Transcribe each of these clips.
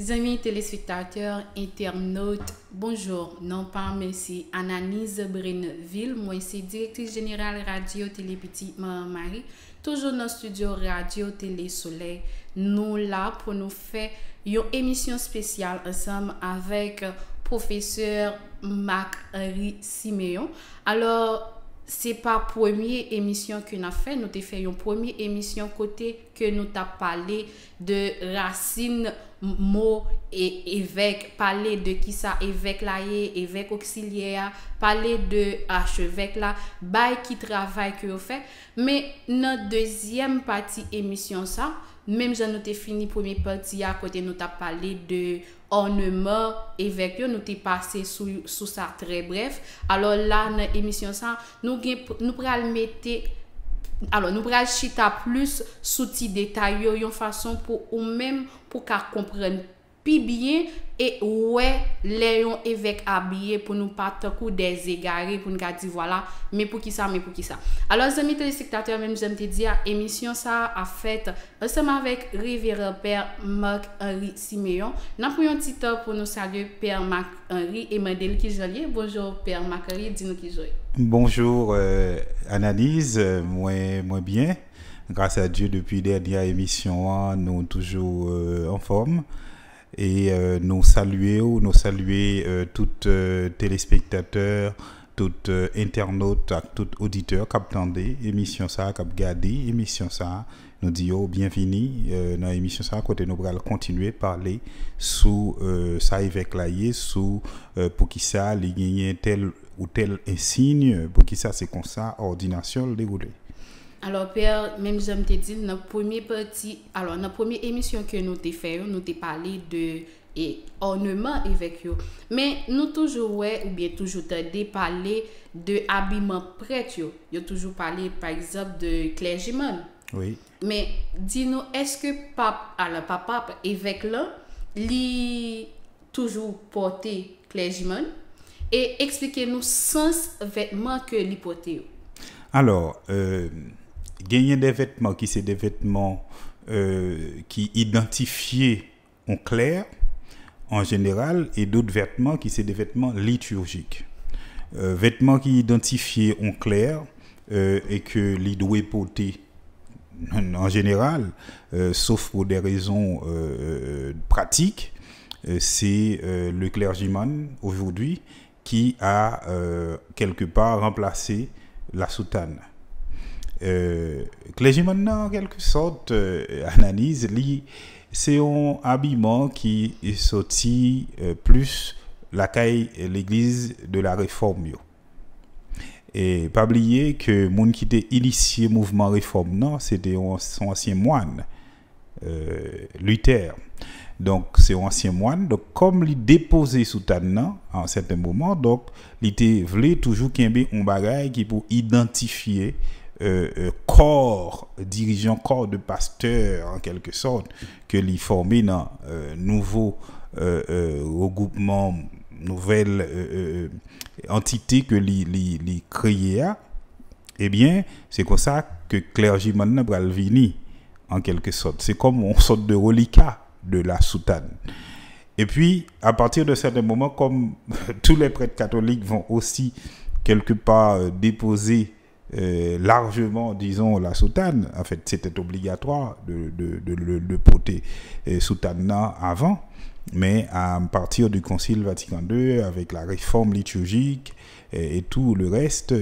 Zanviye telespektateur, internaut, bonjou, nan pa mwen si Ananise Brineville, mwen si Direktri General Radio Télé Petit Marmarie, toujou nan studio Radio Télé Soleil, nou la pou nou fe yon emisyon spesyal ansam avek Profesor Macri Simeon. Se pa pwemye emisyon ke na fe, nou te fe yon pwemye emisyon kote ke nou ta pale de rasin, mou, evek, pale de ki sa evek la ye, evek oksilyea, pale de achevek la, bay ki travay ke ou fe. Me nan dezyem pati emisyon sa, mem jan nou te fini pwemye pati ya kote nou ta pale de... an nou mò evèk yo nou te pase sou sa trè bref. Alò la nan emisyon san, nou pral chita plus soti detay yo yon fason pou ou mèm pou ka komprene. pi bien et ouais léon évêque habillé pour nous pas tant coup des égarés pour nous dire voilà mais pour qui ça mais pour qui ça alors amis téléspectateurs même j'aime te dire émission ça a fait ensemble avec Rivière père Marc Henri Siméon n'a pour un petit temps pour nous saluer père Marc Henri et Mandel qui bonjour père Marc Henri nous qui joue bonjour euh, analyse moi moi bien grâce à Dieu depuis dernière émission hein, nous toujours euh, en forme E euh, nou salue ou nou salue euh, tout euh, telespektateur, tout internaute, tout auditeur kap tande, emisyonsa kap gade, emisyonsa nou diyo, ou bienveni nan emisyonsa kote nou bral kontinue parle sou sa evèk la ye, sou pou ki sa li genye tel ou tel ensigne, pou ki sa se konsa ordinasyon l de goulè. Alors, Père, mèm jèm te di, nan premier parti, nan premier emisyon ke nou te fè, nou te palè de ornèman evèk yo, mè nou toujou wè ou bè toujou te dè palè de abîman prèt yo. Yo toujou palè, par exemple, de klenjiman. Oui. Mè, di nou, eske pap, alè, pap, pap, evèk lan, li toujou potè klenjiman, e eksplike nou sens vètman ke li potè yo? Alors, euh, gagner des vêtements qui sont des vêtements euh, qui identifiés en clair en général et d'autres vêtements qui sont des vêtements liturgiques euh, vêtements qui identifiés en clair euh, et que les doigts porter en général sauf pour des raisons pratiques c'est le clergyman aujourd'hui qui a quelque part remplacé la soutane klejiman euh, nan en kelke sort euh, analize li se yon abiman ki soti euh, plus lakay l'eglize de la reform yo e pabliye ke moun ki te ilisye mouvman reform nan se te yon ansyen mwan luter donk se yon ansyen mwan kom li depose soutan nan an seten mouman li te vle toujou kenbe yon bagay ki pou identifiye Euh, euh, corps dirigeant, corps de pasteur en quelque sorte, que l'y former dans un euh, nouveau regroupement, nouvelle entité que l'y créé, eh bien, c'est comme ça que clergé maintenant va en quelque sorte. C'est comme une sorte de reliquat de la soutane. Et puis, à partir de certains moments, comme tous les prêtres catholiques vont aussi quelque part déposer euh, largement, disons, la soutane. En fait, c'était obligatoire de, de, de, porter euh, soutane avant. Mais à partir du Concile Vatican II, avec la réforme liturgique euh, et, tout le reste,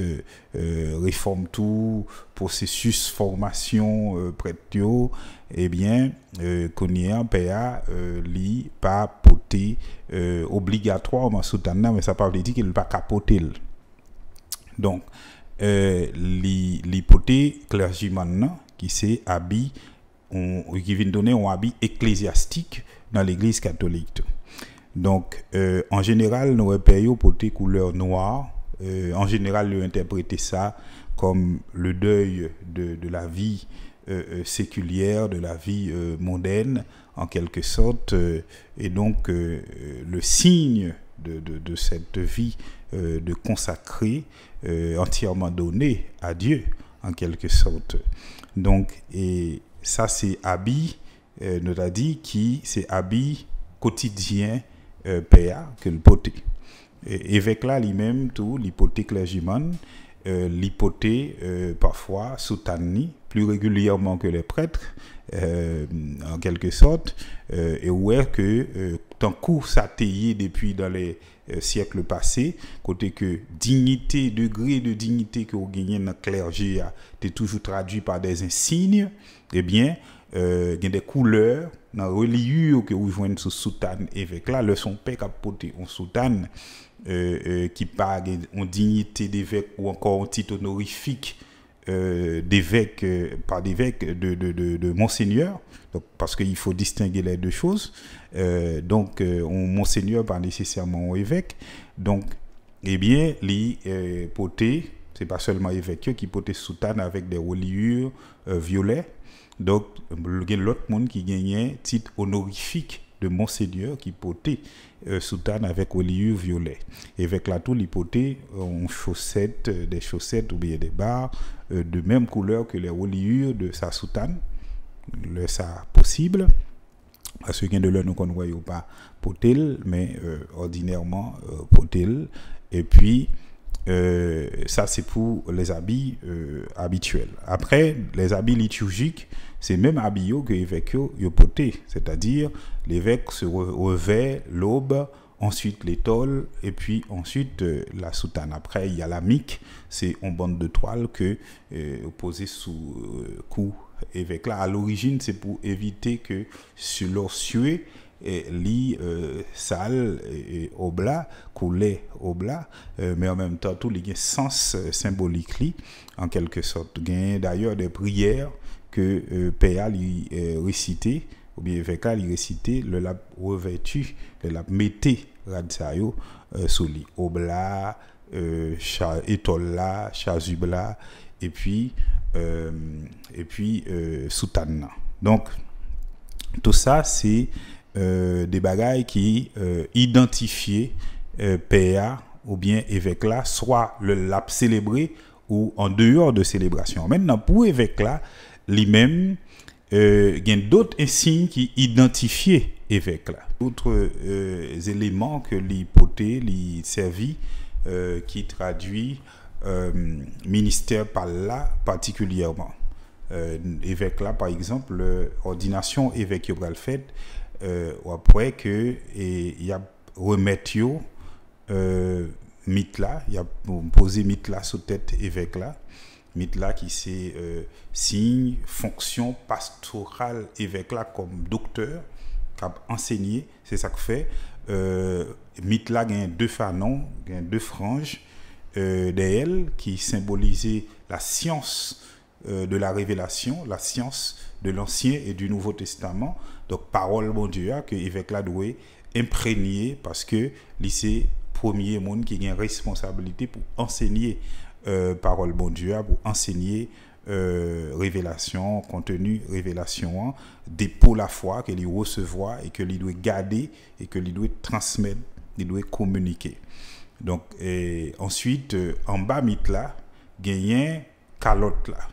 réforme tout, processus formation euh, prêtio, eh bien, euh, Konya, PA, li, pas poté, obligatoirement soutana, mais ça ne veut dire qu'il n'est pas capoté. Donc, les euh, l'hypothèse clergyman qui s'est habit on, qui vient donner un habit ecclésiastique dans l'église catholique. Donc, euh, en général, nous e repérons pour couleur couleurs en général, nous interpréter ça comme le deuil de, de la vie euh, séculière, de la vie mondaine, en quelque sorte. et donc, le signe de, de, de cette vie de consacrer euh, entièrement donné à Dieu, en quelque sorte. Donc, et ça, c'est habit, euh, nous a dit, qui, c'est habit quotidien euh, PA que le poté. Évêque là lui-même, tout, l'hypothèque clergyman, l'hypothèque parfois soutani, plus régulièrement que les prêtres, Euh, en kelke sot e wèr ke tan kou sa teye depi dan le sièkle pase kote ke dignite, degre de dignite ke ou genyen nan klerje te toujou tradwi pa de zin sign e bien gen de kouleur nan reliyu ou ke ou jwen sou soutan evek la lè son pe kapote ou soutan ki pa gen ou dignite devek ou ankon ou titonorifik d'évêques d'évêque, par d'évêque de, monseigneur, donc, parce qu'il faut distinguer les deux choses. Euh, donc, euh, monseigneur pas nécessairement évêque. Donc, eh bien, les euh, potés, c'est pas seulement évêque qui potait soutane avec des reliures violettes Donc, l'autre monde qui gagnait titre honorifique de monseigneur qui potait euh, soutane avec olive violet. Et avec la tout on chaussette euh, des chaussettes ou bien des barres euh, de même couleur que les reliures de sa soutane, le ça possible. Parce que de là, nous ne voyons pas potel, mais ordinairement euh, potel. Et puis, euh, ça, c'est pour les habits euh, habituels. Après, les habits liturgiques, c'est même habillé que l'évêque a C'est-à-dire, l'évêque se revêt l'aube, ensuite l'étole, et puis ensuite euh, la soutane. Après, il y a la mique, c'est en bande de toile que posée sous cou évêque là. À l'origine, c'est pour éviter que sur leur li euh, sal et obla, coulé obla, euh, mais en même temps tout li gen sens euh, symbolique li, en quelque sorte. Gen d'ailleurs des prières que euh, Péa li euh, récité, ou bien Veka li récitait, le lap revêtu, le lap metté radzayo sous li obla, cha, etola, chazubla, et puis, et puis soutana. Donc, tout ça, c'est euh, des bagailles qui euh, identifiaient euh, PA ou bien évêque là, soit le lap célébré ou en dehors de célébration. Maintenant, pour évêque là, lui-même, il y a d'autres signes qui identifiaient évêque là. D'autres éléments que l'hypothèse, lui servi, euh, qui traduit ministère par là particulièrement. évêque là, par exemple, ordination évêque qui euh, après que il y a remettre euh, il y a posé mythe là sous tête évêque là, mythe qui c'est euh, signe fonction pastorale évêque là comme docteur qui a enseigné, c'est ça que fait euh, mythe là deux fanons, deux franges euh, d'elle qui symbolisait la science euh, de la révélation, la science de l'Ancien et du Nouveau Testament, donc, parole, bon Dieu, hein, que l'évêque là doit imprégner parce que lycée premier monde qui a une responsabilité pour enseigner euh, parole, bon Dieu, hein, pour enseigner euh, révélation, contenu, révélation, hein, dépôt la foi que lui recevoir et que lui doit garder et que lui doit transmettre, il doit communiquer. Donc, ensuite, euh, en bas, mythe là, gagne calotte là.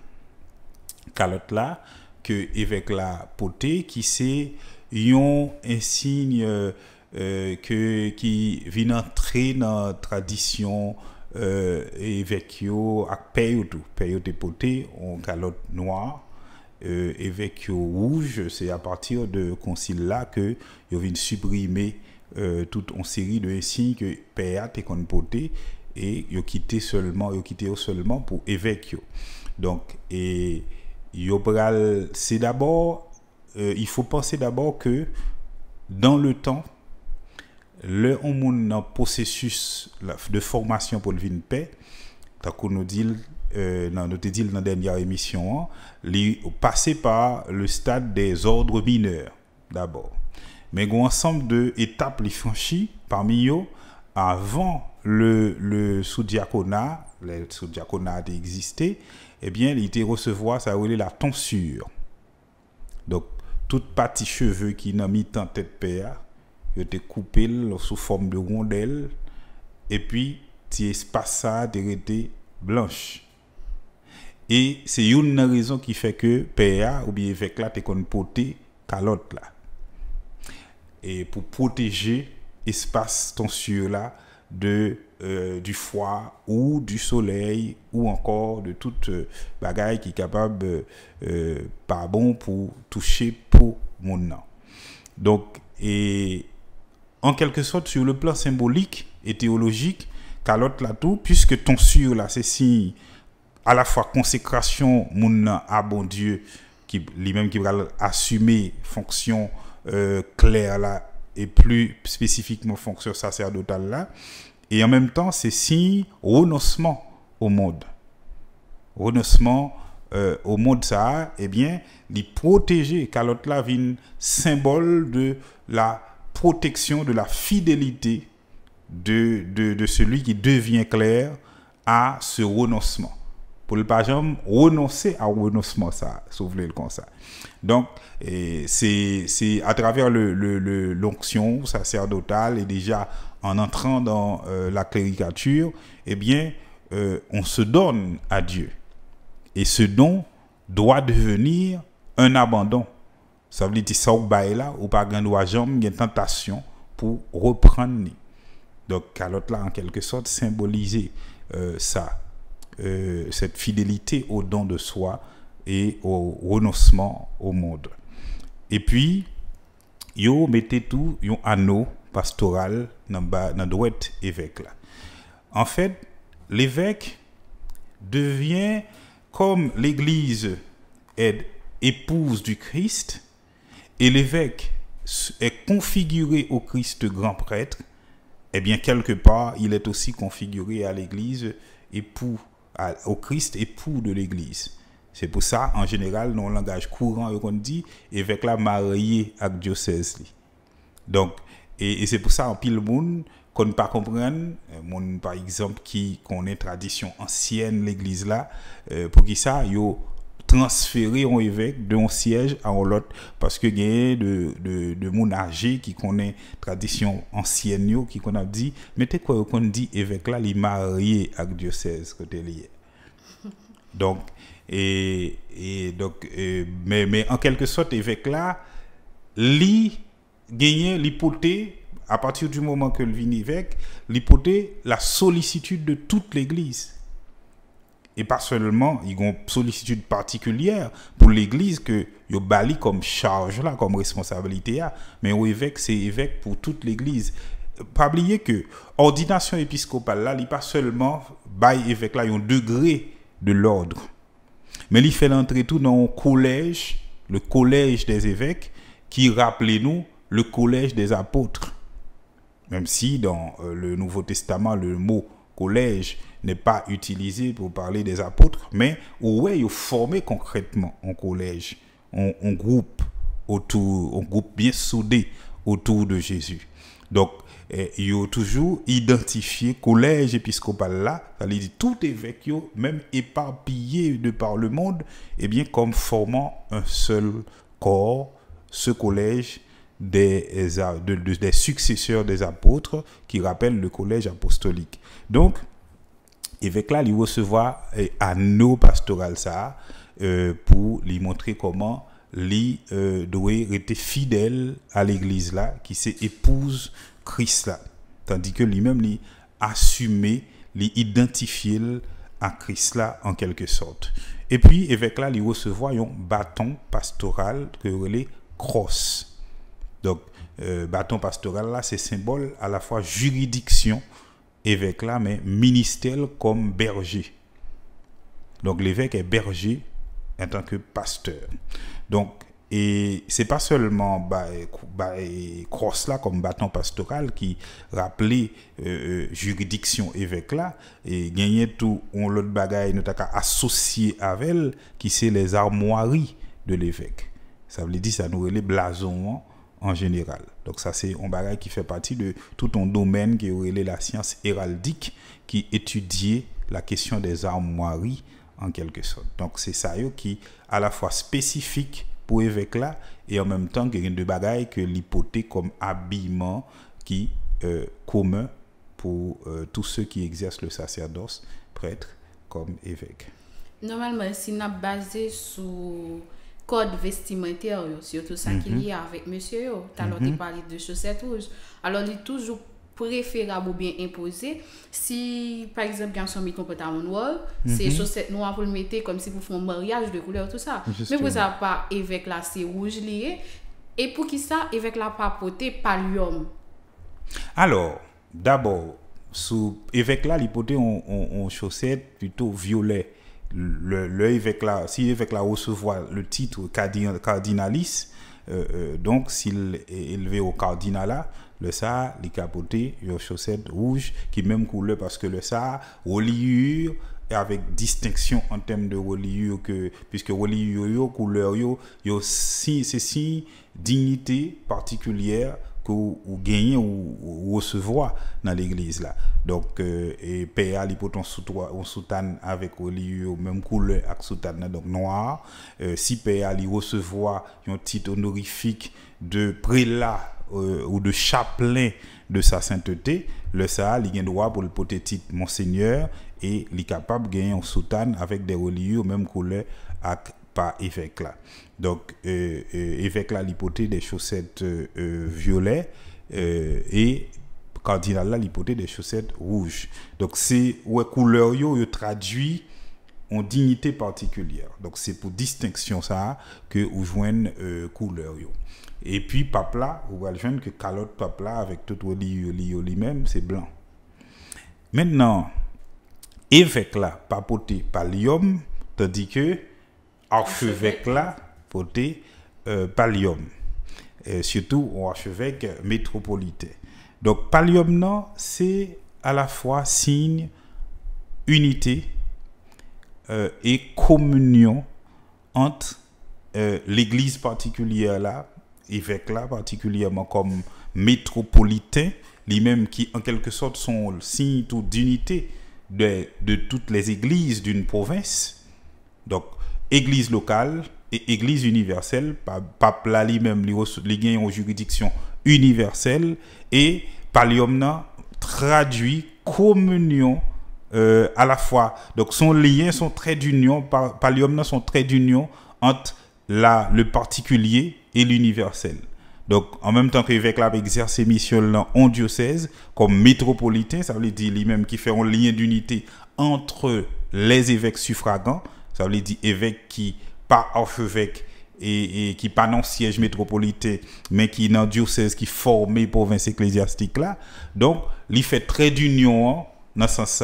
Calotte là, que évêque la potée qui c'est un signe euh, que qui vient entrer dans la tradition euh, évêque yo à paye tout paye en calotte noire euh, rouge c'est à partir de concile là que yo vient supprimer euh, toute une série de signes que et et qu'on poté et yo quitté seulement quitté seulement pour évêque donc et Yo pral, se d'abord, y fò panse d'abord ke, dan le tan, le omoun nan prosesus de fòrmasyon pou l'vinpe, takou nou euh, te dil nan dengyar emisyon an, li pase pa le stad des ordre mineur, d'abord. Men gwen sanm de etap li fanshi, parmi yo, avan le sou diakona, le sou diakona de existe, Ebyen, eh li te recevoa sa ou li la tonsur. Dok, tout pati cheveu ki nan mi tan tet pe a, yo te koupe l, sou form de rondel, e pi, ti espasa de rete blanche. E, se yon nan rezon ki fe ke pe a, ou biye vek la, te kon poti talot la. E pou proteje espas tonsur la, de... Euh, du foie ou du soleil ou encore de toute euh, bagaille qui est capable euh, pas bon pour toucher pour mon nom. Donc et en quelque sorte sur le plan symbolique et théologique, calotte là puisque ton sur là c'est à la fois consécration mon nom à bon Dieu qui lui-même qui va assumer fonction claire là et plus spécifiquement fonction sacerdotale là et en même temps, c'est signe renoncement au monde. Renoncement euh, au monde, ça, eh bien, les protéger, car l'autre là vient symbole de la protection, de la fidélité de, de, de celui qui devient clair à ce renoncement. Pour le Pajam, renoncer à renoncement, ça, voulez le conseil Donc, c'est à travers l'onction le, le, sacerdotale et déjà en entrant dans euh, la caricature, eh bien, euh, on se donne à Dieu. Et ce don doit devenir un abandon. Ça veut dire que là, ou pas il y a une tentation pour reprendre. Donc, calotte là, en quelque sorte, symboliser euh, ça, cette fidélité au don de soi et au renoncement au monde. Et puis, yo mettez tout, un anneau pastoral dans le évêque là. En fait, l'évêque devient, comme l'Église est épouse du Christ, et l'évêque est configuré au Christ grand prêtre, et eh bien, quelque part, il est aussi configuré à l'Église, époux, au Christ, époux de l'Église. C'est pour ça, en général, dans le langage courant, on dit évêque là marié avec diocèse. Donc, et, c'est pour ça, en pile, monde qu'on ne pas comprendre, euh, monde par exemple qui connaît tradition ancienne l'église là, euh, pour qui ça, yo transférer un évêque d'un siège à un autre parce que y a de, de mon qui qui connaît tradition ancienne yo, qui qu'on a dit mettez quoi qu'on dit évêque là il marié avec diocèse côté lié donc et, et donc euh, mais mais en quelque sorte évêque là lit gagner l'hypothèse, à partir du moment que le vin évêque, l'hypothèse, la sollicitude de toute l'Église. Et pas seulement, ils ont une sollicitude particulière pour l'Église que yo a comme charge là, comme responsabilité Mais au évêque, c'est évêque pour toute l'Église. Pas oublier que ordination épiscopale là, n'est pas seulement bail évêque là, un degré de l'ordre. Mais il fait l'entrée tout dans un collège, le collège des évêques, qui rappelait nous le collège des apôtres. Même si dans euh, le Nouveau Testament, le mot collège n'est pas utilisé pour parler des apôtres, mais où est formé concrètement en collège, un groupe autour, on groupe bien soudé autour de Jésus. Donc, eh, ils ont toujours identifié collège épiscopal là, ça veut dire tout évêque, même éparpillé de par le monde, et eh bien comme formant un seul corps, ce collège des, des successeurs des apôtres qui rappellent le collège apostolique. Donc, évêque là, il recevait à nos pastoral ça euh, pour lui montrer comment lui euh, doit être fidèle à l'église là, qui s'épouse Christ là. Tandis que lui-même, lui, assumait, lui identifier à Christ là en quelque sorte. Et puis, évêque là, il recevait un bâton pastoral que relais cross. Donc, euh, bâton pastoral, là, c'est symbole à la fois juridiction, évêque là, mais ministère comme berger. Donc, l'évêque est berger en tant que pasteur. Donc, et c'est pas seulement cross là comme bâton pastoral qui rappelait euh, euh, juridiction évêque là et gagner tout on l'autre bagaille notamment associé avec elle qui c'est les armoiries de l'évêque. Ça veut dire ça nous les blasons. Hein en général. Donc ça, c'est un bagage qui fait partie de tout un domaine qui est la science héraldique qui étudie la question des armoiries en quelque sorte. Donc c'est ça qui est à la fois spécifique pour évêque là et en même temps qui est de bagaille que l'hypothèque comme habillement qui euh, commun pour euh, tous ceux qui exercent le sacerdoce, prêtre comme évêque. Normalement, si on basé sur Kod vestimenter yo mhm. si yo tout sa ki liye avèk mè sè yo Talon di pari de chosète rouge Alò ni toujou preferab ou bien impose Si par exemple yanson mi kompetan ou noua Se chosète noua pou l mette kom si pou fon mariage de koule ou tout sa Mè pou sa pa evèk la se rouge liye E pou ki sa evèk la pa pote palyom Alò dabor sou evèk la li pote ou chosète plutôt violet là, si l'évêque là recevoir le titre cardinalis, euh, euh, donc s'il est élevé au cardinalat, le ça, les capotés, les chaussettes rouges, qui même couleur parce que le ça, reliure, avec distinction en termes de reliure, que, puisque reliure, couleur, c'est dignité particulière que ou gagnez ou, recevoir dans l'église là donc euh, et peut les potons sous toi ou soutane avec au même couleur avec soutane donc noir euh, si se voit recevoir un titre honorifique de prélat euh, ou de chapelain de sa sainteté le ça il le droit pour le porter titre monseigneur et il est capable gagner en soutane avec des reliures même couleur avec pas évêque là donc, évêque là, l'hypothèse des chaussettes euh, euh, violettes euh, et cardinal là, l'hypothèse des chaussettes rouges. Donc, c'est ouais, couleur yo, yo traduit en dignité particulière. Donc, c'est pour distinction ça que vous joignez couleur yo. Et puis, papla, vous voyez le que calotte papla avec tout lui-même, c'est blanc. Maintenant, évêque là, papoté palium, tandis que archevêque là, porté euh, Pallium, surtout au archevêque métropolitain. Donc Pallium, c'est à la fois signe unité euh, et communion entre euh, l'Église particulière là, évêque là particulièrement comme métropolitain, lui-même qui en quelque sorte sont signe d'unité de, de toutes les églises d'une province. Donc, église locale, Église universelle, pape la même même li, li juridiction universelle Et et Traduit traduit euh, À la fois Donc son lien son trait d'union, paliomna son trait d'union Entre la, le particulier et l'universel. Donc, en même temps que l'évêque l'a exercé mission en diocèse comme métropolitain, ça veut dire lui-même qui fait un lien d'unité entre les évêques suffragants, ça veut dire évêque qui pas archevêque et, et, qui pas non siège métropolitain, mais qui dans diocèse qui formé province ecclésiastique là. Donc, il fait trait d'union hein, dans ce sens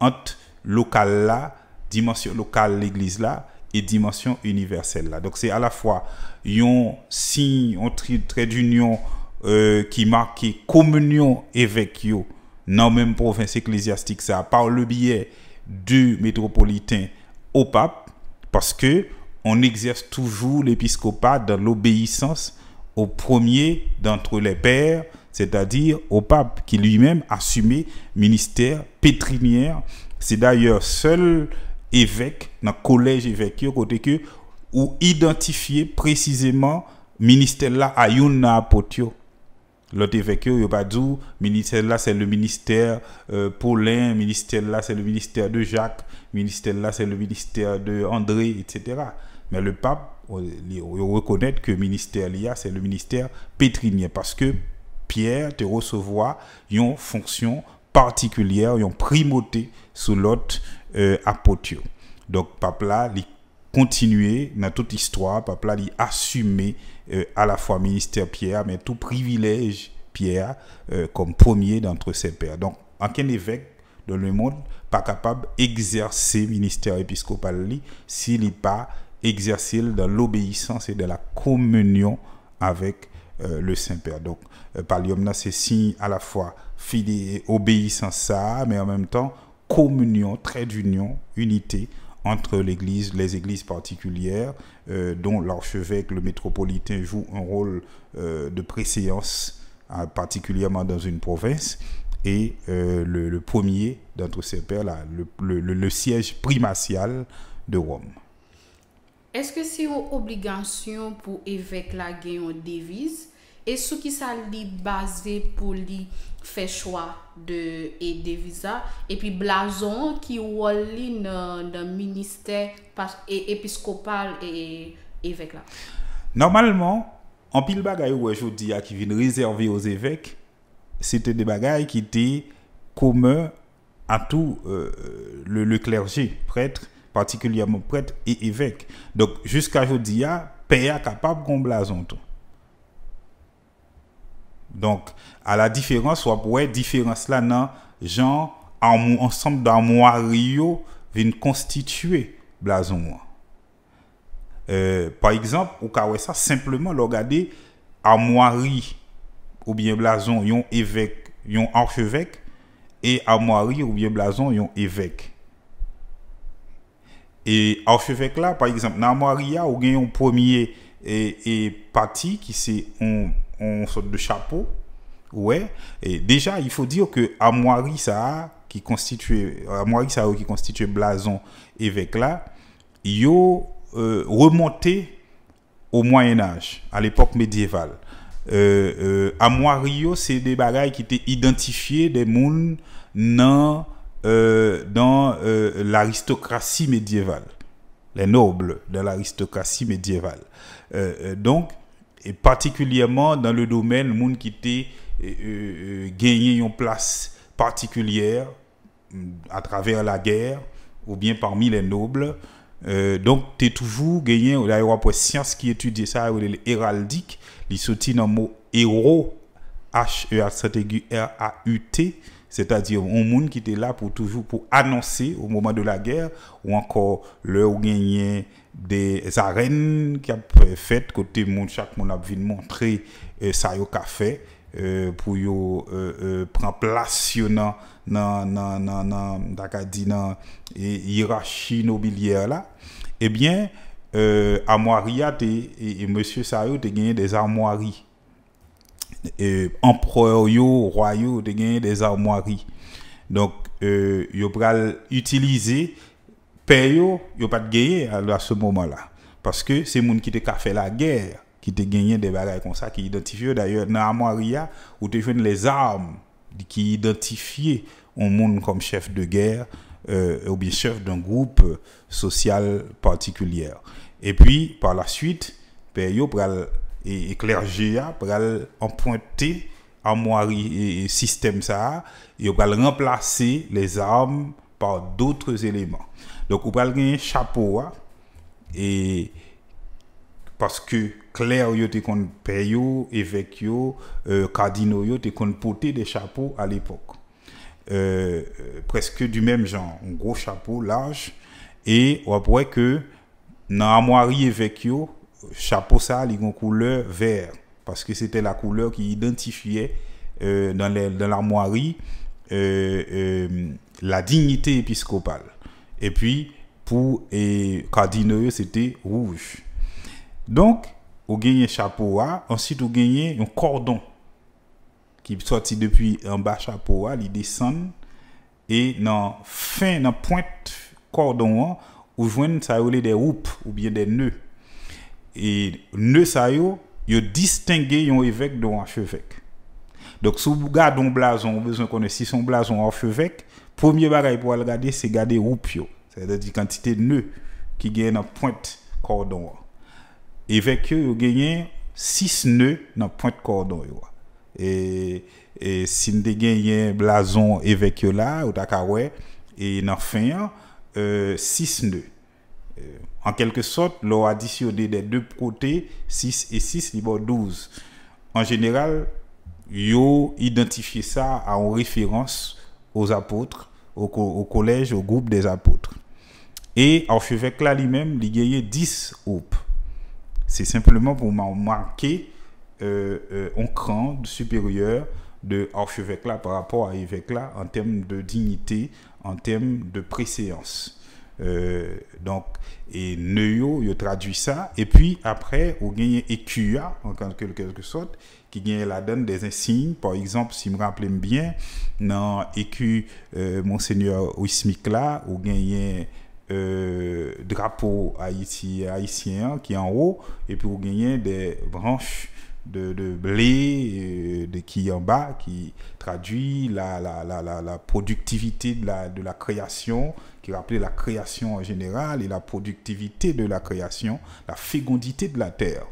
entre local là, dimension locale l'église là et dimension universelle là. Donc c'est à la fois un signe, un trait d'union euh, qui marque communion évêque yo dans même province ecclésiastique ça par le biais du métropolitain au pape parce que on exerce toujours l'épiscopat dans l'obéissance au premier d'entre les pères, c'est-à-dire au pape qui lui-même assumait ministère pétrinière. C'est d'ailleurs seul évêque dans le collège évêque côté que ou identifier précisément ministère là à Yuna L'autre évêque, il dit, ministère là, c'est le ministère euh, Paulin, ministère là, c'est le ministère de Jacques, ministère là, c'est le ministère de André, etc. Mais le pape, il reconnaît que le ministère c'est le ministère pétrinien parce que Pierre te recevoir une fonction particulière, une primauté sous l'autre euh, Donc, pape là, il continuer dans toute histoire, pape là, il assumer euh, à la fois ministère Pierre, mais tout privilège Pierre euh, comme premier d'entre ses pères. Donc, aucun évêque dans le monde pas capable d'exercer ministère épiscopal s'il n'est pas exercer dans l'obéissance et de la communion avec euh, le Saint-Père. Donc, euh, c'est signe à la fois fidèle, obéissance, ça, mais en même temps, communion, trait d'union, unité entre l'église, les églises particulières, euh, dont l'archevêque, le métropolitain, joue un rôle euh, de préséance, particulièrement dans une province, et le, premier d'entre ces pères, là, le siège primatial de Rome. Est-ce que c'est une obligation pour évêque la une devise? Et ce qui s'allie basé pour l'y faire choix de et devise Et puis blason qui est dans un ministère épiscopal et évêque Normalement, en pile ouais qui viennent réserver aux évêques, c'était des choses qui était communes à tout euh, le clergé prêtre. partikulyam prèt et evek. Donk, jiska jodi ya, pen ya kapap kon blazon ton. Donk, a la diferans wap wè, diferans la nan, jan, ansanm da mwari yo ven konstituye blazon wap. Euh, par ekzamp, wak a wè sa, simplement lo gade, a mwari oubyen blazon yon evek, yon arfevek, e a mwari oubyen blazon yon evek. Et avec là, par exemple, dans Maria, on gagne un premier et, parti qui c'est en sorte de chapeau. Ouais. Et déjà, il faut dire que à ça qui constituait, à ça qui constituait blason évêque là, yo euh, au Moyen Âge, à l'époque médiévale. Euh, euh c'est des bagailles qui étaient identifiés des mounes dans euh, dans euh, l'aristocratie médiévale, les nobles de l'aristocratie médiévale. Euh, donc, et particulièrement dans le domaine monde qui était gagné une place particulière mm, à travers la guerre ou bien parmi les nobles. donc, tu es toujours gagné, il y a science qui étudie ça, l'héraldique, il sortit dans le mot héros, h e a s t r a u t Se ta di, ou moun ki te la pou anonsi ou mouman de la gère, ou ankor lè ou genye de zaren ki ap fèt kote moun chak moun ap vin montre Sayo Kafe, pou yo pranplasyon nan irashi nobiliè la, e bien, amouariya te, e monsye Sayo te genye de zamouari, empereur yo, roi des armoiries. Donc, euh, yo pral utiliser peyo, yo, pas de gagné à ce moment-là. Parce que c'est moun qui te fait la guerre, qui te gagné des bagailles comme ça, qui identifie d'ailleurs dans l'armoirie, où te fait les armes qui identifié un monde comme chef de guerre euh, ou bien chef d'un groupe social particulier. Et puis, par la suite, peyo, pral e klerje ya, pou gale empointe amwari e sistem sa, yo gale remplace les armes par doutre eleman. Dok ou gale genye chapo wa, e paske kler yo te kon peyo, evek yo, kardino euh, yo te kon pote de chapo al epok. Euh, euh, Preske du mem jan, un gro chapo, large, e wapwe ke nan amwari evek yo, Chapeau sa li yon kouleur ver. Paske se te la kouleur ki identifiye euh, nan l'armoiri euh, euh, la dignite episkopal. E pi pou ka dineye se te rouj. Donk, ou genye chapeau a, ansit ou genye yon kordon ki soti depi an ba chapeau a, li desan e nan fin, nan pointe kordon an ou jwen sa yole de oup ou bie de nø. E nè sa yo, yo distingye yon evek do an fevek. Dok sou bou gade yon blason, ou bezon konen 6 yon blason an fevek, pwemye bagay pou al gade, se gade wup yo. Se yade di kantite nè ki genye nan pointe kordon yo. Evek yo yo genye 6 nè nan pointe kordon yo. E, e sin de genye blason evek yo la, ou tak a we, e nan fin yo, 6 nè. E... En quelque sorte, l'on additionné des deux côtés, 6 et 6, libre 12. En général, yo identifié ça en référence aux apôtres, au, collège, au groupe des apôtres. Et archevêque là lui-même, il eu 10 oups. C'est simplement pour marquer euh, euh, un cran supérieur de archevêque là par rapport à évêque là en termes de dignité, en termes de préséance. Euh, donc, et Neyo, il traduit ça. Et puis après, on gagne EQA, en quelque sorte, qui gagne la donne des insignes. Par exemple, si je me rappelle bien, dans EQ euh, Monseigneur Wismikla, là, on gagne un euh, drapeau haïtien qui est en haut, et puis on gagne des branches de, blé de qui en bas qui traduit la, productivité de la, de la création qui rappelait la création en général et la productivité de la création, la fécondité de la terre.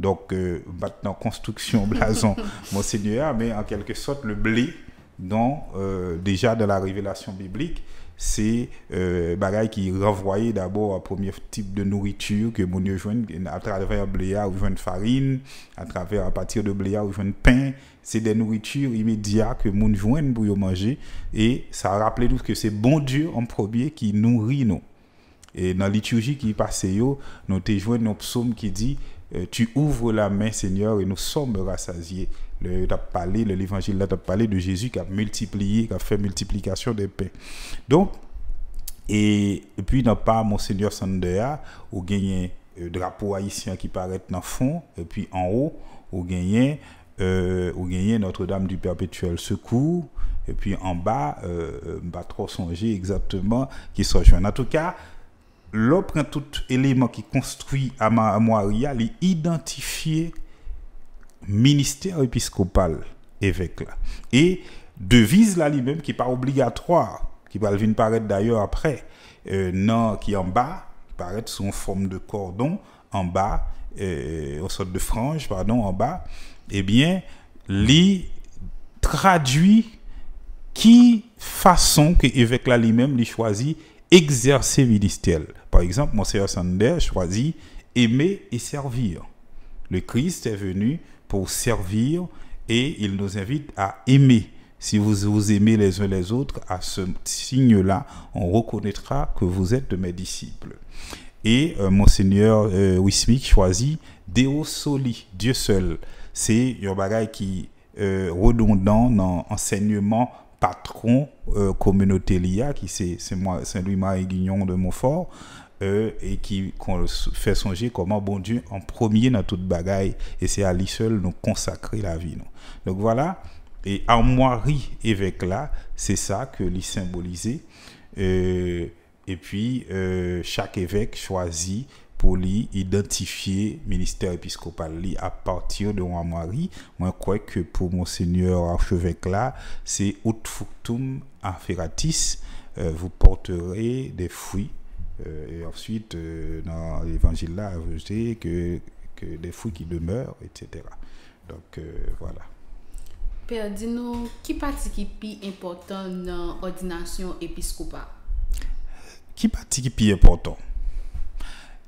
Donc euh, maintenant, construction, blason, monseigneur, mais en quelque sorte le blé dont euh, déjà de la révélation biblique c'est euh, bagaille qui renvoyait d'abord au premier type de nourriture que mon joint à travers blé ou de farine, à travers à partir de blé ou le pain, c'est des nourritures immédiates que mon joint pour manger et ça rappelait nous que c'est bon Dieu en premier qui nourrit nous. Et dans la liturgie qui passe, nous avons un psaume qui dit euh, Tu ouvres la main, Seigneur, et nous sommes rassasiés l'évangile là, as parlé de Jésus qui a multiplié, qui a fait multiplication des pains. Donc, et, puis dans pas Monseigneur Sandea, y a euh, drapeau haïtien qui paraît dans le fond, et puis en haut, ou il euh, ou Notre-Dame du Perpétuel Secours, et puis en bas, euh, pas euh, trop songer exactement qui sont En tout cas, l'on tout élément qui construit à est identifié ministère épiscopal, évêque là. Et devise là lui-même qui n'est pas obligatoire, qui va venir paraître d'ailleurs après, euh, non, qui en bas, paraît sous forme de cordon, en bas, en euh, sorte de frange, pardon, en bas, eh bien, lui traduit qui façon que évêque là lui-même lui choisit exercer ministère. Par exemple, Monseigneur Sander choisit aimer et servir. Le Christ est venu pour servir et il nous invite à aimer. Si vous vous aimez les uns les autres, à ce signe-là, on reconnaîtra que vous êtes de mes disciples. Et euh, Monseigneur euh, choisi choisit Deo Soli, Dieu seul. C'est un bagage qui euh, redondant dans enseignement patron euh, communauté LIA, qui c'est moi Saint-Louis-Marie Guignon de Montfort et qui fait songer comment bon Dieu en premier dans toute bagaille et c'est à lui seul nous consacrer la vie non Donc voilà et armoirie évêque là, c'est ça que lui symboliser euh, et puis euh, chaque évêque choisit pour lui identifier ministère épiscopal lui à partir de armoirie. Moi crois que pour monseigneur archevêque là, c'est ut fructum euh, vous porterez des fruits euh, et ensuite, euh, dans l'évangile-là, vous savez que, que des fruits qui demeurent, etc. Donc, euh, voilà. Père, dis-nous, qui participe important dans l'ordination épiscopale Qui participe important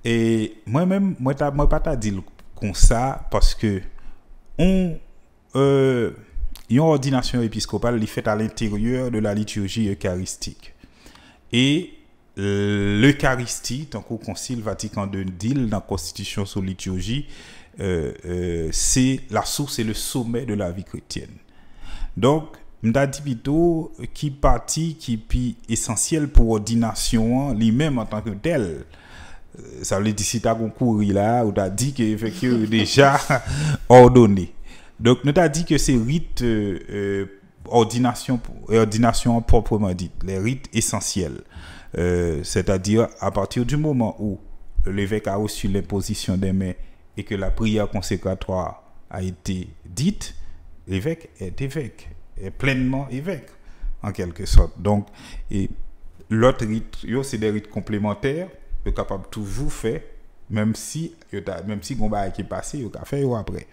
et moi-même, moi, ne moi, pas te dit comme ça parce que on, euh, une ordination épiscopale est faite à l'intérieur de la liturgie eucharistique. Et l'Eucharistie, tant au Concile Vatican II dans la Constitution sur liturgie, euh, euh, c'est la source et le sommet de la vie chrétienne. Donc, dit plutôt qui partie qui puis essentiel pour ordination lui-même en tant que tel. Euh, ça veut dire si tu as concouru là, ou tu as dit que déjà ordonné. Donc, nous t'as dit que ces rites ordination, ordination proprement dite, les rites essentiels. Euh, c'est-à-dire, à partir du moment où l'évêque a reçu l'imposition des mains et que la prière consécratoire a été dite, l'évêque est évêque, est pleinement évêque, en quelque sorte. Donc, et l'autre rite, c'est des rites complémentaires, est capable de vous faire, même si, même si Gomba passé, il a fait après.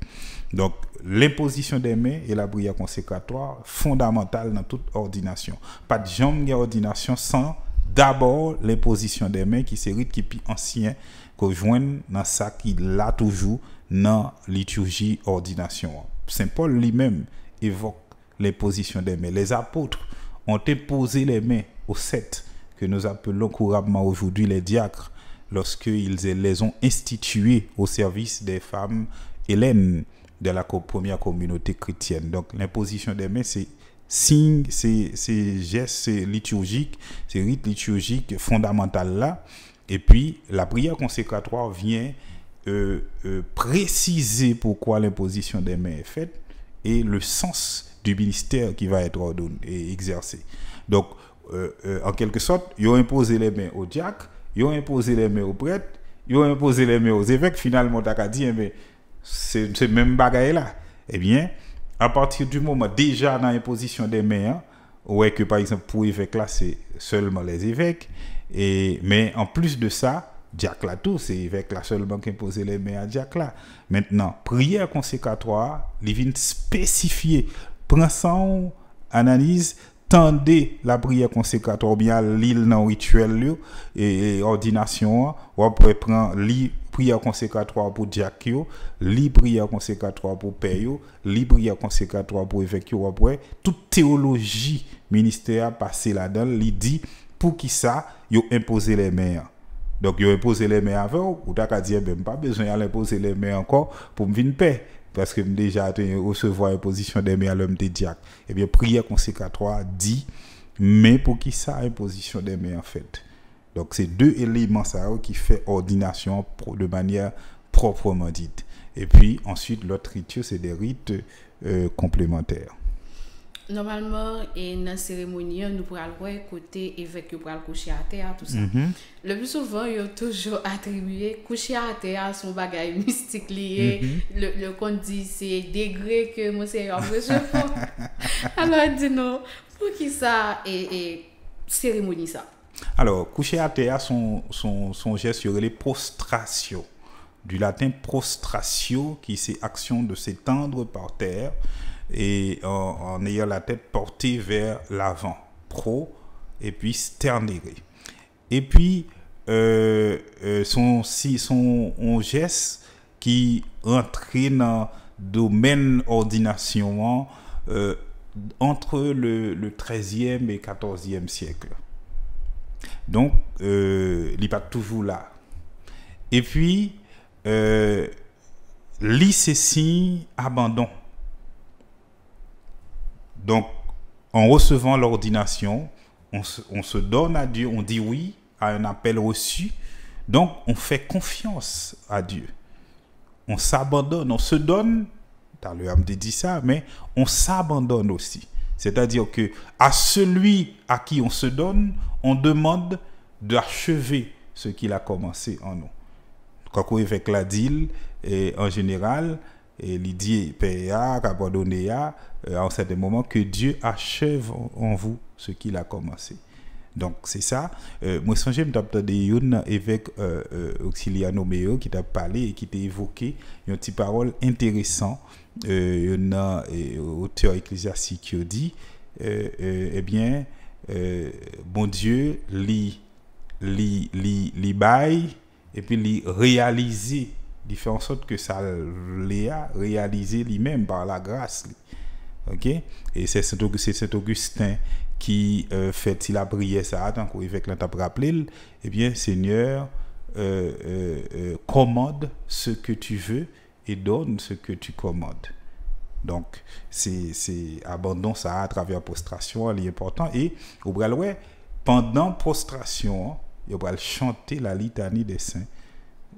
Donc, l'imposition des mains et la prière consécratoire, fondamentale dans toute ordination. Pas de jambe ordination sans d'abord l'imposition des mains qui c'est rite qui est ancien qu'on dans ça qui toujours dans liturgie ordination. Saint Paul lui-même évoque l'imposition des mains. Les apôtres ont imposé les mains aux sept que nous appelons couramment aujourd'hui les diacres lorsqu'ils les ont institués au service des femmes hélènes de la première communauté chrétienne. Donc l'imposition des mains, c'est signe, ces, gestes liturgiques, ces rites liturgiques fondamentaux-là. Et puis, la prière consécratoire vient euh, euh, préciser pourquoi l'imposition des mains est faite et le sens du ministère qui va être ordonné et exercé. Donc, euh, en quelque sorte, ils ont imposé les mains au diacre, ils ont imposé les mains aux prêtres, ils ont imposé les mains aux évêques. Finalement, tu as dit, mais c'est même bagaille là. Eh bien, à partir du moment déjà dans l'imposition des maires, ouais que par exemple pour évêque là c'est seulement les évêques et mais en plus de ça Jack là c'est évêque là seulement qui impose les mains à Jack là maintenant prière consécatoire divine spécifiée prend ça analyse tendez la prière consécratoire bien l'île dans rituel et, ordination ou après prendre l'île prière consécratoire pour Diakio, li prière consécratoire pour Père li prière consécratoire pour évêque toute théologie ministère passée là-dedans, li dit pour qui ça yo imposer les mains. Donc yo imposer les mains avant ou t'as qu'à dire ben pas besoin aller poser les mains encore pour me venir paix parce que déjà recevoir une position des mains à l'homme de Diak. Eh bien prière consécratoire dit mais pour qui ça imposition des mains en fait. Donc c'est deux éléments ça qui fait ordination de manière proprement dite. Et puis ensuite l'autre rituel c'est des rites euh, complémentaires. Normalement, dans la cérémonie, nous pourrons écouter côté évêque, pral coucher a terre, tout ça. Mm-hmm. Le plus souvent, ils toujours toujours attribué à à son à son bagage mystique lié. Mm-hmm. le, le compte que que degré que Monseigneur Alors, dis qui ça ça ça et cérémonie ça. Alors, coucher à terre, son, son, geste, sur les Du latin prostratio, qui c'est action de s'étendre par terre et euh, en, ayant la tête portée vers l'avant. Pro et puis sternere. Et puis, euh, euh, son, geste qui entraîne un domaine ordination entre le, le 13e et 14e siècle. Donc, euh, il n'est pas toujours là. Et puis, euh, se abandon. Donc, en recevant l'ordination, on se, donne à Dieu, on dit oui à un appel reçu. Donc, on fait confiance à Dieu. On s'abandonne, on se donne. dans le dit ça, mais on s'abandonne aussi. C'est-à-dire que à celui à qui on se donne, on demande d'achever ce qu'il a commencé en nous. Quand avec l'a et en général, et l'idée PA, Cabadonea, à euh, un certain moment, que Dieu achève en vous ce qu'il a commencé. Donc, c'est ça. Euh, moi, je me suis évêque euh, euh Auxiliano Meo qui t'a parlé et qui t'a évoqué une petite parole intéressante euh, il y en a euh, auteur ecclésiastique qui dit euh, eh bien bon Dieu li li li, et puis li réaliser il fait en sorte que ça a réalisé lui-même par la grâce. Ok? Et c'est Saint Augustin qui fait il la ça, tant qu'évêque l'a bien, Seigneur, euh, commande ce que tu veux et donne ce que tu commandes. Donc, c'est abandon ça à travers la prostration, l'important. Et au bras pendant prostration, il va chanter la litanie des saints,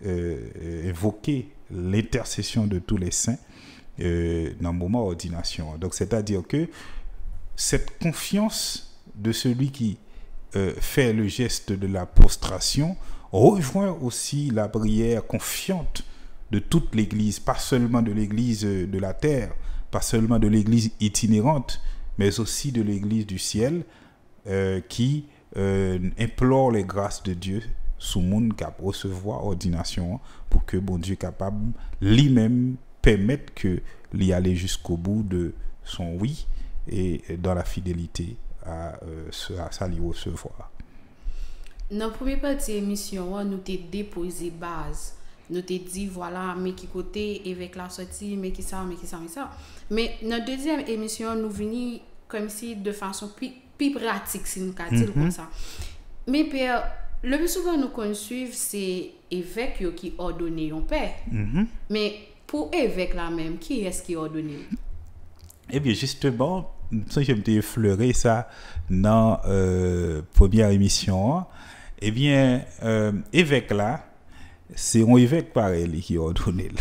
euh, euh l'intercession de tous les saints euh, dans le moment ordination. Donc, c'est-à-dire que cette confiance de celui qui euh, fait le geste de la prostration rejoint aussi la prière confiante de toute l'Église, pas seulement de l'Église euh, de la terre, pas seulement de l'Église itinérante, mais aussi de l'Église du ciel euh, qui euh, implore les grâces de Dieu sous monde cap recevoir ordination pour que bon Dieu capable lui-même permettre que l'y aller jusqu'au bout de son oui et dans la fidélité à, euh, à sa lui recevoir. Dans la première partie de nous déposé base nou te di, wala, mè ki kote, evèk lan soti, mè ki san, mè ki san, mè san. Mè, nan de dièm emisyon nou vini kom si de fanson pi pratik si nou katil kon mm-hmm. san. Mè, pè, lè mi souvan nou kon suiv se evèk yo ki or donè yon pè. Mè, pou evèk lan mèm, ki es ki or donè yon? E bè, jistè bon, sou jèm te fleure sa nan pòbyèr emisyon, e bè, evèk lan, Se yon ivek pare li ki yon donel.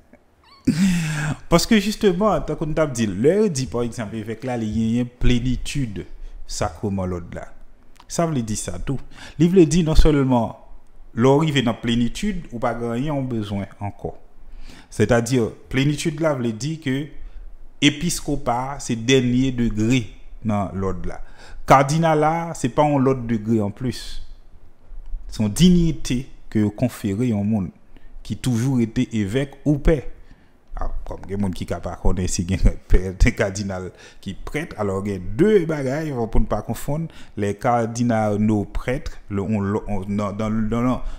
Paske juste man, ta kon ta m di, lè di par exemple, ivek la li yon plenitude sakroman lòd la. Sa vle di sa tou. Li vle di non seulement lò rive nan plenitude ou pa ganyan an bezwen ankon. Se ta di, plenitude la vle di ke episkopar se denye degrè nan lòd la. Kardina la, se pa an lòd degrè an plus. Son dignite que au monde qui toujours était évêque ou père. Ah, comme il y des gens qui ne connaissent si un cardinal qui prêtre, alors il y a deux bagages pour ne pas confondre. Les cardinaux prêtres, le, on, dans,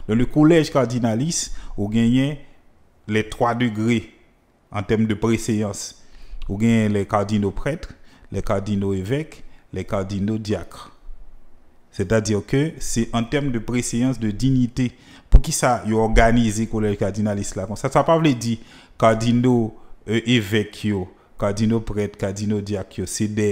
le collège cardinaliste, ou gagnez les trois degrés en termes de préséance. ou gagne les cardinaux prêtres, les cardinaux évêques, les cardinaux diacres. C'est-à-dire que c'est en termes de préséance de dignité Pou ki sa yo organize kolèj kardinalis la kon sa? Sa pa vle di kardino euh, evèk yo, kardino prèt, kardino diak yo, se de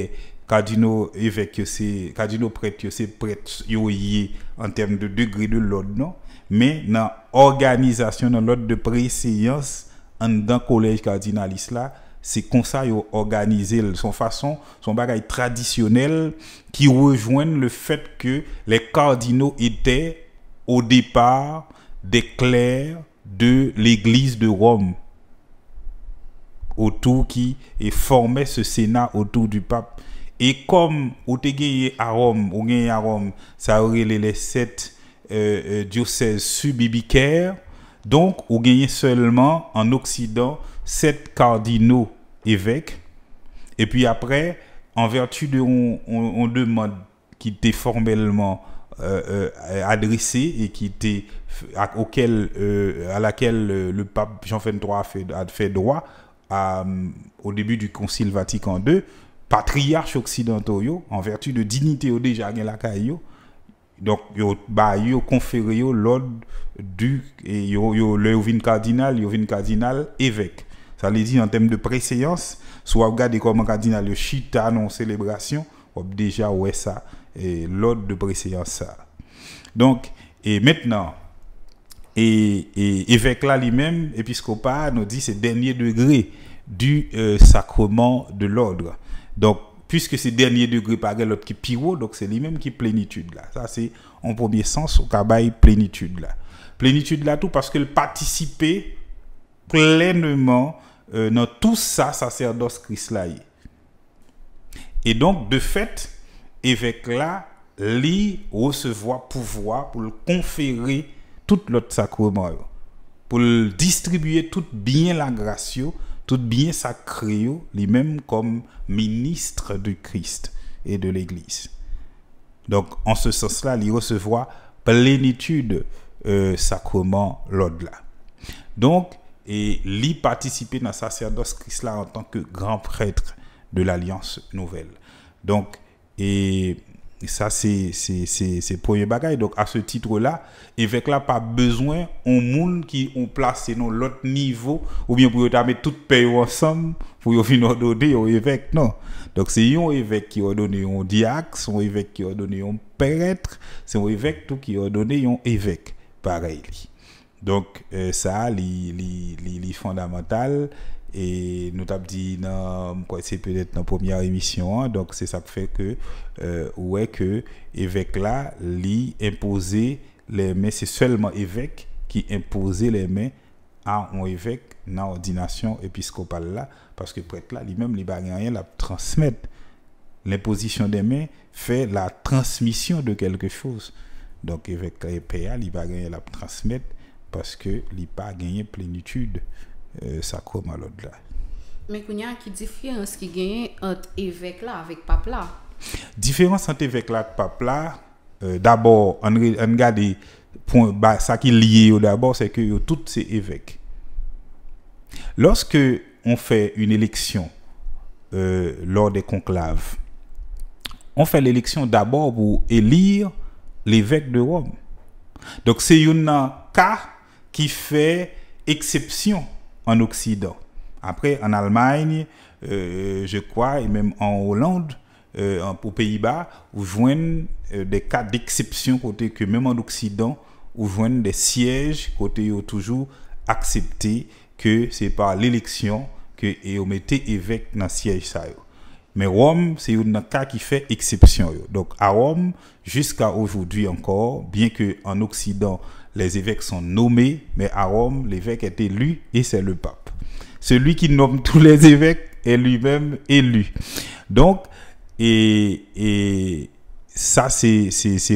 kardino evèk yo, se kardino prèt yo, se prèt yo yi en term de degri de lòd, non? Men nan organizasyon, nan lòd de presseyans, an dan kolèj kardinalis la, se kon sa yo organize son fason, son bagay tradisyonel ki wèjwen le fèt ke lè kardino etè au départ des clercs de l'Église de Rome, autour qui est formait ce Sénat autour du pape. Et comme au à Rome, ou à Rome, ça aurait les sept euh, euh diocèses subbibicaires, donc ou gagné seulement en Occident sept cardinaux évêques. Et puis après, en vertu de on, on, demande qui était formellement euh, euh, adressé et qui était à, auquel, euh, à laquelle le pape Jean XXIII a fait, a fait droit au début du Concile Vatican II, patriarche occidentaux, en vertu de dignité au déjà la caillou, donc, yo, bah, yo conféré l'ordre du, et yo, le cardinal, yo cardinal évêque. Ça les dit en termes de préséance, soit regardez comment cardinal le chita non célébration, déjà ouais ça et l'ordre de préséance ça. Donc, et maintenant, et, évêque là lui-même, épiscopat, nous dit c'est dernier degré du euh, sacrement de l'ordre. Donc, puisque c'est dernier degré par l'autre qui pire, donc c'est lui-même qui plénitude là. Ça, c'est en premier sens au cabaye plénitude là. Plénitude là tout parce qu'elle participait pleinement euh, dans tout ça sacerdoce Christ là. Et donc, de fait, évêque là, lui recevoir pouvoir pour le conférer tout l'autre sacrement, pour distribuer tout bien la grâce, tout bien sacré, lui-même comme ministre du Christ et de l'Église. Donc, en ce sens-là, il recevoir plénitude euh, sacrement l'ordre là. Donc, et lui participer dans sacerdoce Christ là en tant que grand prêtre de l'Alliance nouvelle. Donc, et ça, c'est le premier bagage. Donc, à ce titre-là, L'évêque là pas besoin on monde qui ont placé dans l'autre niveau, ou bien pour mettre tout pays ensemble, pour venir donner un évêque. Non. Donc, c'est un évêque qui donné un diacre, c'est un évêque qui donné un prêtre, c'est un évêque tout qui donné un évêque. Pareil. Donc, euh, ça, Les fondamental et nous avons dit c'est peut-être dans première émission hein. donc c'est ça qui fait que euh, ouais que évêque là lit imposé les mains c'est seulement évêque qui imposait les mains à un évêque dans l'ordination épiscopale là parce que prêtre là lui-même il rien la transmettre l'imposition des mains fait la transmission de quelque chose donc évêque PA il va rien la transmettre parce que il pas gagné plénitude euh, Mais qu'il y a une différence qui gagne entre évêque là avec pape là Différence entre évêque là et pape euh, d'abord, on bah, ça qui est lié d'abord, c'est que tous ces évêques. Lorsque on fait une élection euh, lors des conclaves, on fait l'élection d'abord pour élire l'évêque de Rome. Donc c'est un cas qui fait exception en Occident. Après, en Allemagne, euh, je crois, et même en Hollande, euh, aux Pays-Bas, vous joignent euh, des cas d'exception côté que même en Occident, vous jouez des sièges côté où toujours accepté que c'est par l'élection que et mettez évêque dans le siège ça. Mais Rome, c'est un cas qui fait exception. Donc à Rome, jusqu'à aujourd'hui encore, bien que en Occident, les évêques sont nommés, mais à Rome, l'évêque est élu et c'est le pape. Celui qui nomme tous les évêques est lui-même élu. Donc, et, ça, c'est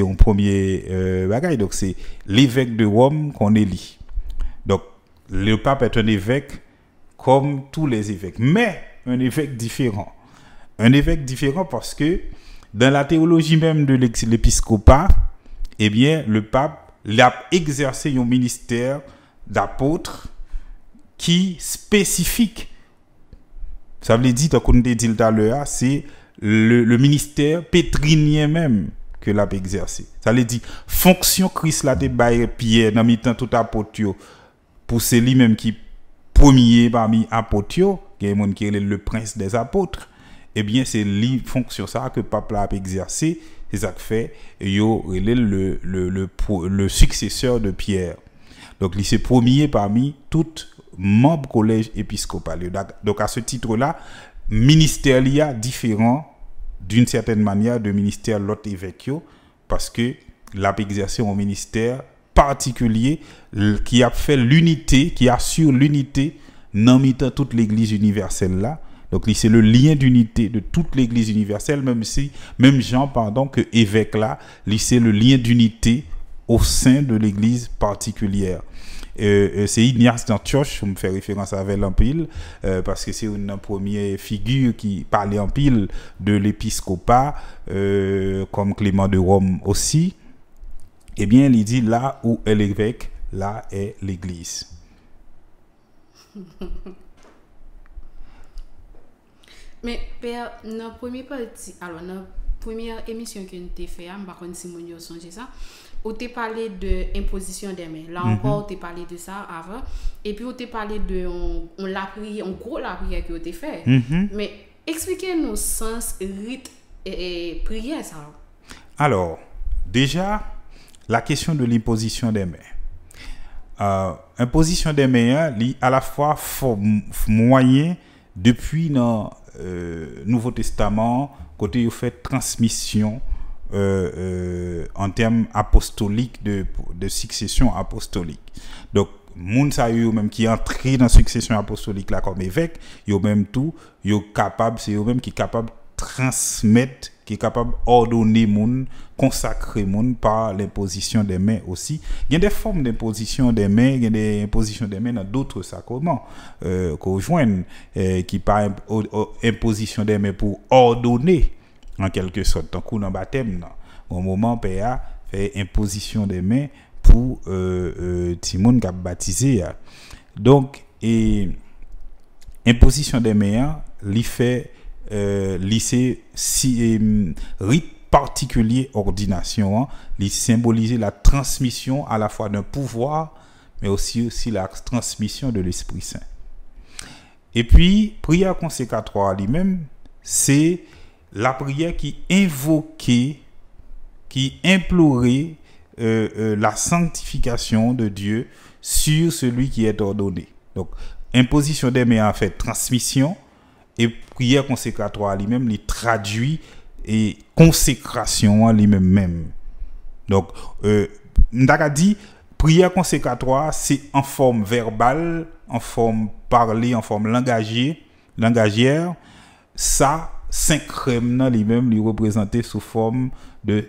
un premier euh, bagaille. bagage. Donc, c'est l'évêque de Rome qu'on élit. Donc, le pape est un évêque comme tous les évêques, mais un évêque différent. Un évêque différent parce que dans la théologie même de l'épiscopat, eh bien, le pape Lè ap exerse yon ministèr d'apotre Ki spesifik Sa vle di, takon de dil talè a Se le ministèr petrinye mèm Ke lè ap exerse Sa vle di, fonksyon kris la de baye piè Nan mitan tout apotyo Pou se li mèm ki pomiye parmi apotyo Ke yon moun ki elè le prins des apotre Ebyen eh se li fonksyon sa Ke pap la ap exerse fait fait yo il le, le, le, de Pierre. Donc, il s'est premier parmi tout membres collège épiscopal. Donc, à ce titre-là, ministère différent d'une certaine manière de ministère l'autre évêque, parce que l'a exercé ministère particulier qui a fait l'unité, qui assure l'unité dans toute l'église universelle là donc, c'est le lien d'unité de toute l'Église universelle, même si, même Jean, pardon, que évêque là, c'est le lien d'unité au sein de l'Église particulière. c'est Ignace d'Antioche, je me fais référence à elle euh, parce que c'est une première figure qui parlait en pile de l'épiscopat, euh, comme Clément de Rome aussi. Eh bien, il dit là où est l'évêque, là est l'Église. Mais père, dans la première émission que nous avons faite, par contre, Simon, ça, où tu parlé de imposition des mains. Là mhm. encore, tu -hmm. parlé de ça avant. Et puis, tu t'es parlé de on, la prière, en gros la prière que tu as fait. Mhm. Mais expliquez-nous sens, rite et, prières prière, ça. Alors, déjà, la question de l'imposition des mains. L'imposition euh, imposition des mains, hein, à la fois, moyen, depuis dans. Euh, Nouveau Testament, côté vous fait transmission euh, euh, en termes apostoliques, de, succession apostolique. Donc, moun même qui entré dans succession apostolique là comme évêque yo même tout yo capable c'est eux même qui capable transmettre qui est capable ordonner moun konsakre moun pa l'imposisyon de men osi. Gen de form de imposisyon de men, gen de imposisyon de men nan doutre sakouman ko jwen, ki pa imposisyon de men pou ordone, nan kelke sot, tan kou nan batem nan. Ou mouman pe ya, fe imposisyon de men pou ti moun kap batize ya. Donk e imposisyon de men, li fe li se si rit particulier ordination, hein. les symboliser la transmission à la fois d'un pouvoir, mais aussi, aussi la transmission de l'Esprit Saint. Et puis, prière à lui-même, c'est la prière qui invoquait, qui implorait euh, euh, la sanctification de Dieu sur celui qui est ordonné. Donc, imposition des mains en fait transmission et prière à lui-même les traduit et consécration en lui-même. Donc, euh, Ndaka dit, prière consécratoire, c'est en forme verbale, en forme parlée, en forme langagée, langagière. Ça, dans lui-même, lui représenter sous forme de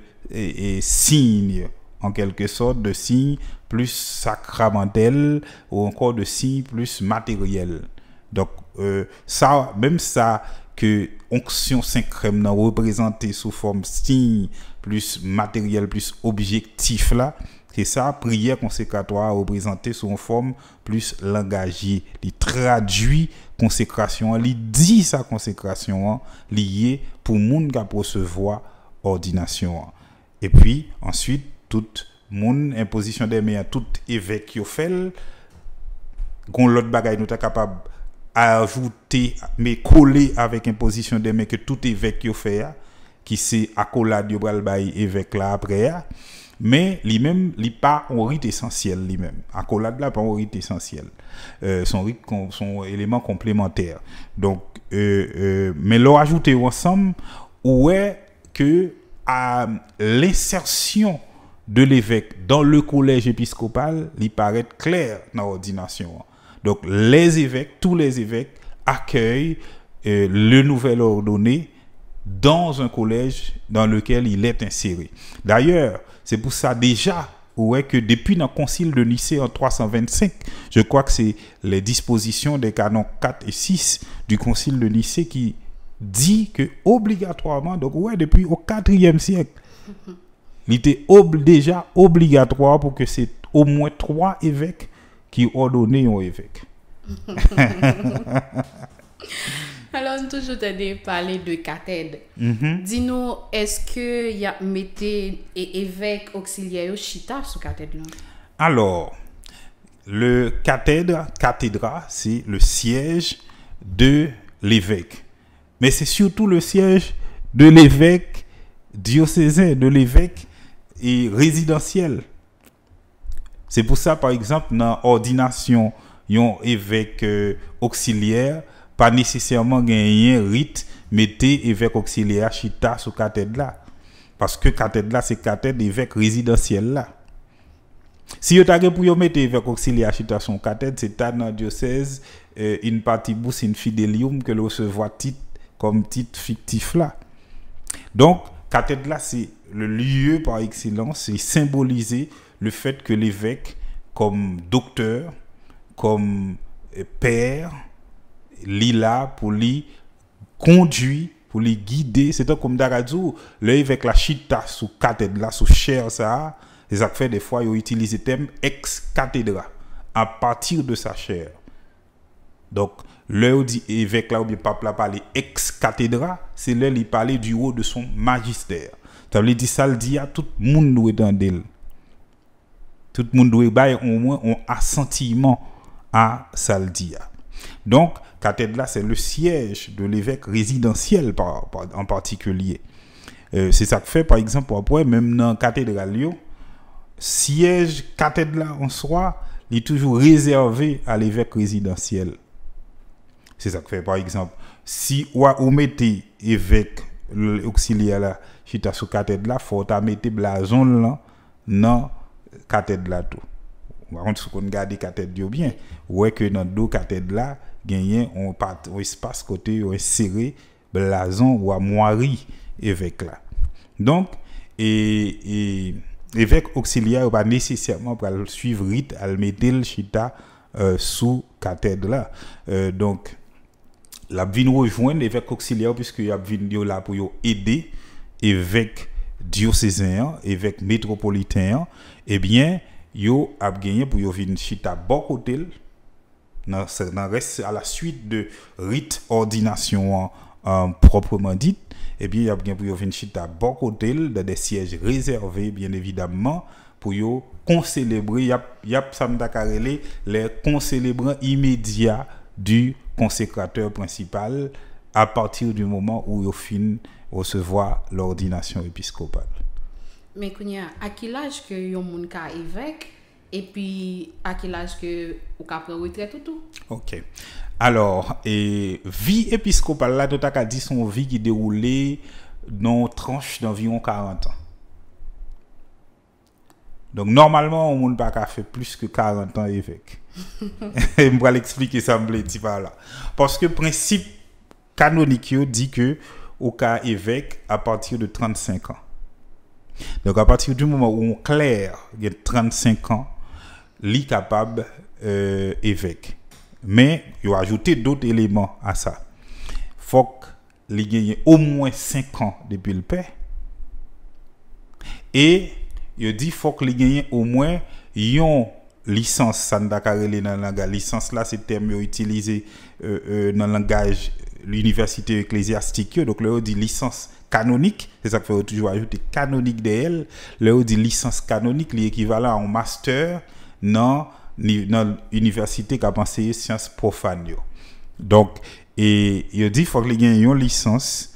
signe, en quelque sorte, de signe plus sacramentel ou encore de signe plus matériel. Donc, euh, ça, même ça que onction 5 représentée sous forme signe plus matériel plus objectif là c'est ça prière consécratoire représentée sous forme plus langagier il traduit consécration il dit sa consécration hein, liée pour monde qui recevoir ordination hein. et puis ensuite tout monde imposition des mains tout évêque qui fait l'autre bagaille nous ta capable ajouter, mais coller avec imposition de mais que tout évêque yo fait, hein, qui c'est accolade yo pral évêque là après. Hein. Mais lui-même, il pas un rite essentiel lui-même. Accolade là pas un rite essentiel. Euh, son rite, son élément complémentaire. Donc, euh, euh, mais leur ajouté ensemble, est que à l'insertion de l'évêque dans le collège épiscopal, il paraît clair dans l'ordination. Hein. Donc les évêques, tous les évêques accueillent euh, le nouvel ordonné dans un collège dans lequel il est inséré. D'ailleurs, c'est pour ça déjà ouais, que depuis le concile de Nicée en 325, je crois que c'est les dispositions des canons 4 et 6 du concile de Nicée qui dit que obligatoirement, donc ouais, depuis au 4 siècle, mhm. il était déjà obligatoire pour que c'est au moins trois évêques qui ordonnait un évêque. Alors, toujours parlé parler de cathèdre. Mm-hmm. Dis-nous, est-ce que y a un et évêque auxiliaire chita sous cathèdre Alors, le cathèdre, cathédra, c'est le siège de l'évêque. Mais c'est surtout le siège de l'évêque diocésain, de l'évêque et résidentiel. Se pou sa, par eksemp, nan ordinasyon yon evek oksilyer, pa nesesyèman gen yon rit mette evek oksilyer chita sou kated la. Paske kated la se kated evek rezidansyèl la. Si yo tagè pou yo mette evek oksilyer chita son euh, kated, se tanan diosez in patibous in fidelium ke lo se vwa tit kom tit fiktif la. Donk, kated la se lye par eksilans se simbolize... le fait que l'évêque, comme docteur, comme euh, père, lit là pour lui conduit, pour lui guider. C'est comme d'Aradou, l'évêque la chita sous cathédrale, sous chair, ça. Les fait des fois, il utilise le terme ex cathédrale, à partir de sa chair. Donc, l'évêque, dit évêque là ou bien pape là parler ex cathédrale, c'est là il parlait du haut de son magistère. Ça veut dire ça le dit à tout le monde où est dans Tout moun dwe baye ou mwen ou asentiment a sal diya. Donk, katedla se le siyej de l'evek rezidansyel en partikulye. Se sak fe, par eksemp, wapwe, mem nan katedral yo, siyej katedla an swa li toujou rezervi a l'evek rezidansyel. Se sak fe, par eksemp, si wap omete evek l'oksyli ala chita sou katedla, fote amete bla zon lan nan... kated la tou. Wakant sou kon gade kated yo byen, wè ke nan do kated la, genyen, wè se passe kote, wè se sere, blazon, wè mwari, evek la. Donk, e, e, evek oksilyar wè pa nesesyaman pral suiv rit, al metel chita euh, sou kated la. Euh, Donk, lab vin wè joen evek oksilyar, pwiske lab vin yo la pou yo ede, evek, diocésain, évêque métropolitain eh bien, yo a gagné pour yo venir chita bon côté reste à la suite de rite ordination euh, proprement dites Eh bien y a bien pour yo venir chita bon côté dans des sièges réservés bien évidemment pour yo concélébrer y a y a les concélébrants immédiats du consécrateur principal à partir du moment où il finit recevoir l'ordination épiscopale. Mais à quel âge que yon moun ka évêque et puis à quel âge que ou ka prend retraite tout OK. Alors, et vie épiscopale là, tout a dit son vie qui déroulait dans tranche d'environ 40 ans. Donc normalement, on moun pas faire plus que 40 ans évêque. et je vais l'expliquer ça me là. Parce que principe canonique dit que au cas évêque à partir de 35 ans. Donc à partir du moment où on claire, il y a 35 ans, lit capable euh, évêque. Mais il a ajouté d'autres éléments à ça. Faut qu'il ait au moins 5 ans depuis le père. Et il dit faut qu'il ait au moins une licence dans langue, la licence là c'est le terme utilisé euh, euh, dans le langage l'université eklésiastik yo, doke le ou di lisans kanonik, se sak fe ou toujou ajoute kanonik de el, le ou di lisans kanonik, li ekivala an master, nan l'université kapanseye sians profan yo. Donk, e yo di fok li gen yon lisans,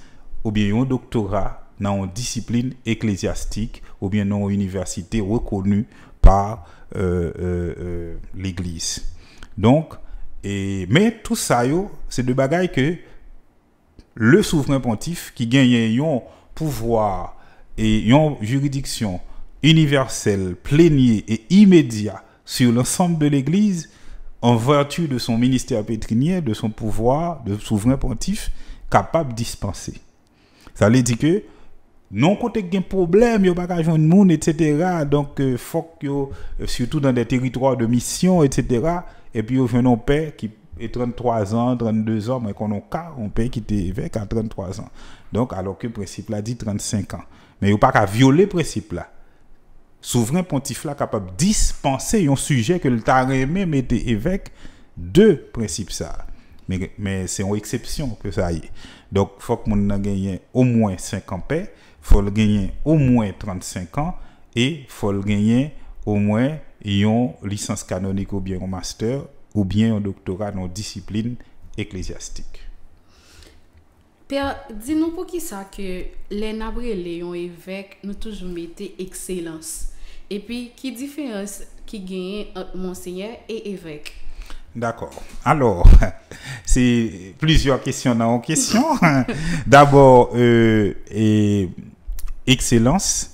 ou bien yon doktora, nan yon disipline eklésiastik, ou bien nan yon université rekonu par euh, euh, euh, l'eglise. Donk, e, me tout sa yo, se de bagay ke, le souverain pontife qui gagne un pouvoir et une juridiction universelle, plénière et immédiate sur l'ensemble de l'Église en vertu de son ministère pétrinier, de son pouvoir de souverain pontife capable de dispenser. Ça veut dire que non côté gain problème, yo pas de monde etc. Donc il euh, faut que euh, surtout dans des territoires de mission etc. et puis yo un paix qui E 33 an, 32 an, mwen konon kar, mwen pey ki te evèk a 33 an. Donk alo ke preciple la di 35 an. Men yo pa ka viole preciple la. Souvren pontifla kapap dispense yon sujè ke l'ta remè mè te evèk de preciple sa. Men se yon eksepsyon ke sa yè. Donk fòk moun nan genyen o mwen 50 an pey, fòk genyen o mwen 35 an, e fòk genyen o mwen yon lisans kanonik ou biyè ou master, ou bien un doctorat dans discipline ecclésiastique. Père, dis-nous pour qui ça que les nabré Léon évêques nous toujours mettez excellence. Et puis, quelle différence qui gagne entre monseigneur et évêque? D'accord. Alors, c'est plusieurs questions dans une question. D'abord, euh, et excellence.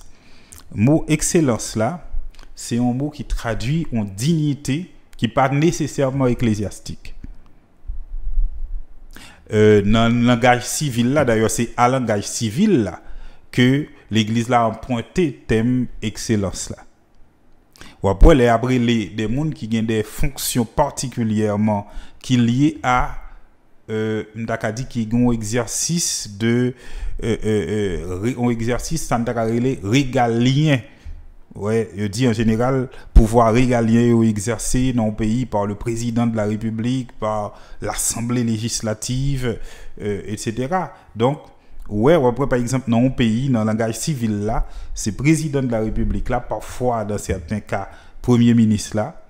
Mot excellence là, c'est un mot qui traduit en dignité ki pa neseserman eklesiastik. Euh, nan langaj sivil la, d'ayor se al langaj sivil la, ke l'Eglise la anpointe tem ekselos la. Wapwe le apre le demoun ki gen de fonksyon partikulyer man ki liye a euh, mdaka di ki gen ou eksersis de euh, ou eksersis san takarele regalien Ouais, je dis en général, pouvoir régalien ou exercé dans un pays par le président de la République, par l'Assemblée législative, euh, etc. Donc, ouais, par exemple, dans un pays, dans le langage civil là, c'est président de la République là, parfois, dans certains cas, premier ministre là,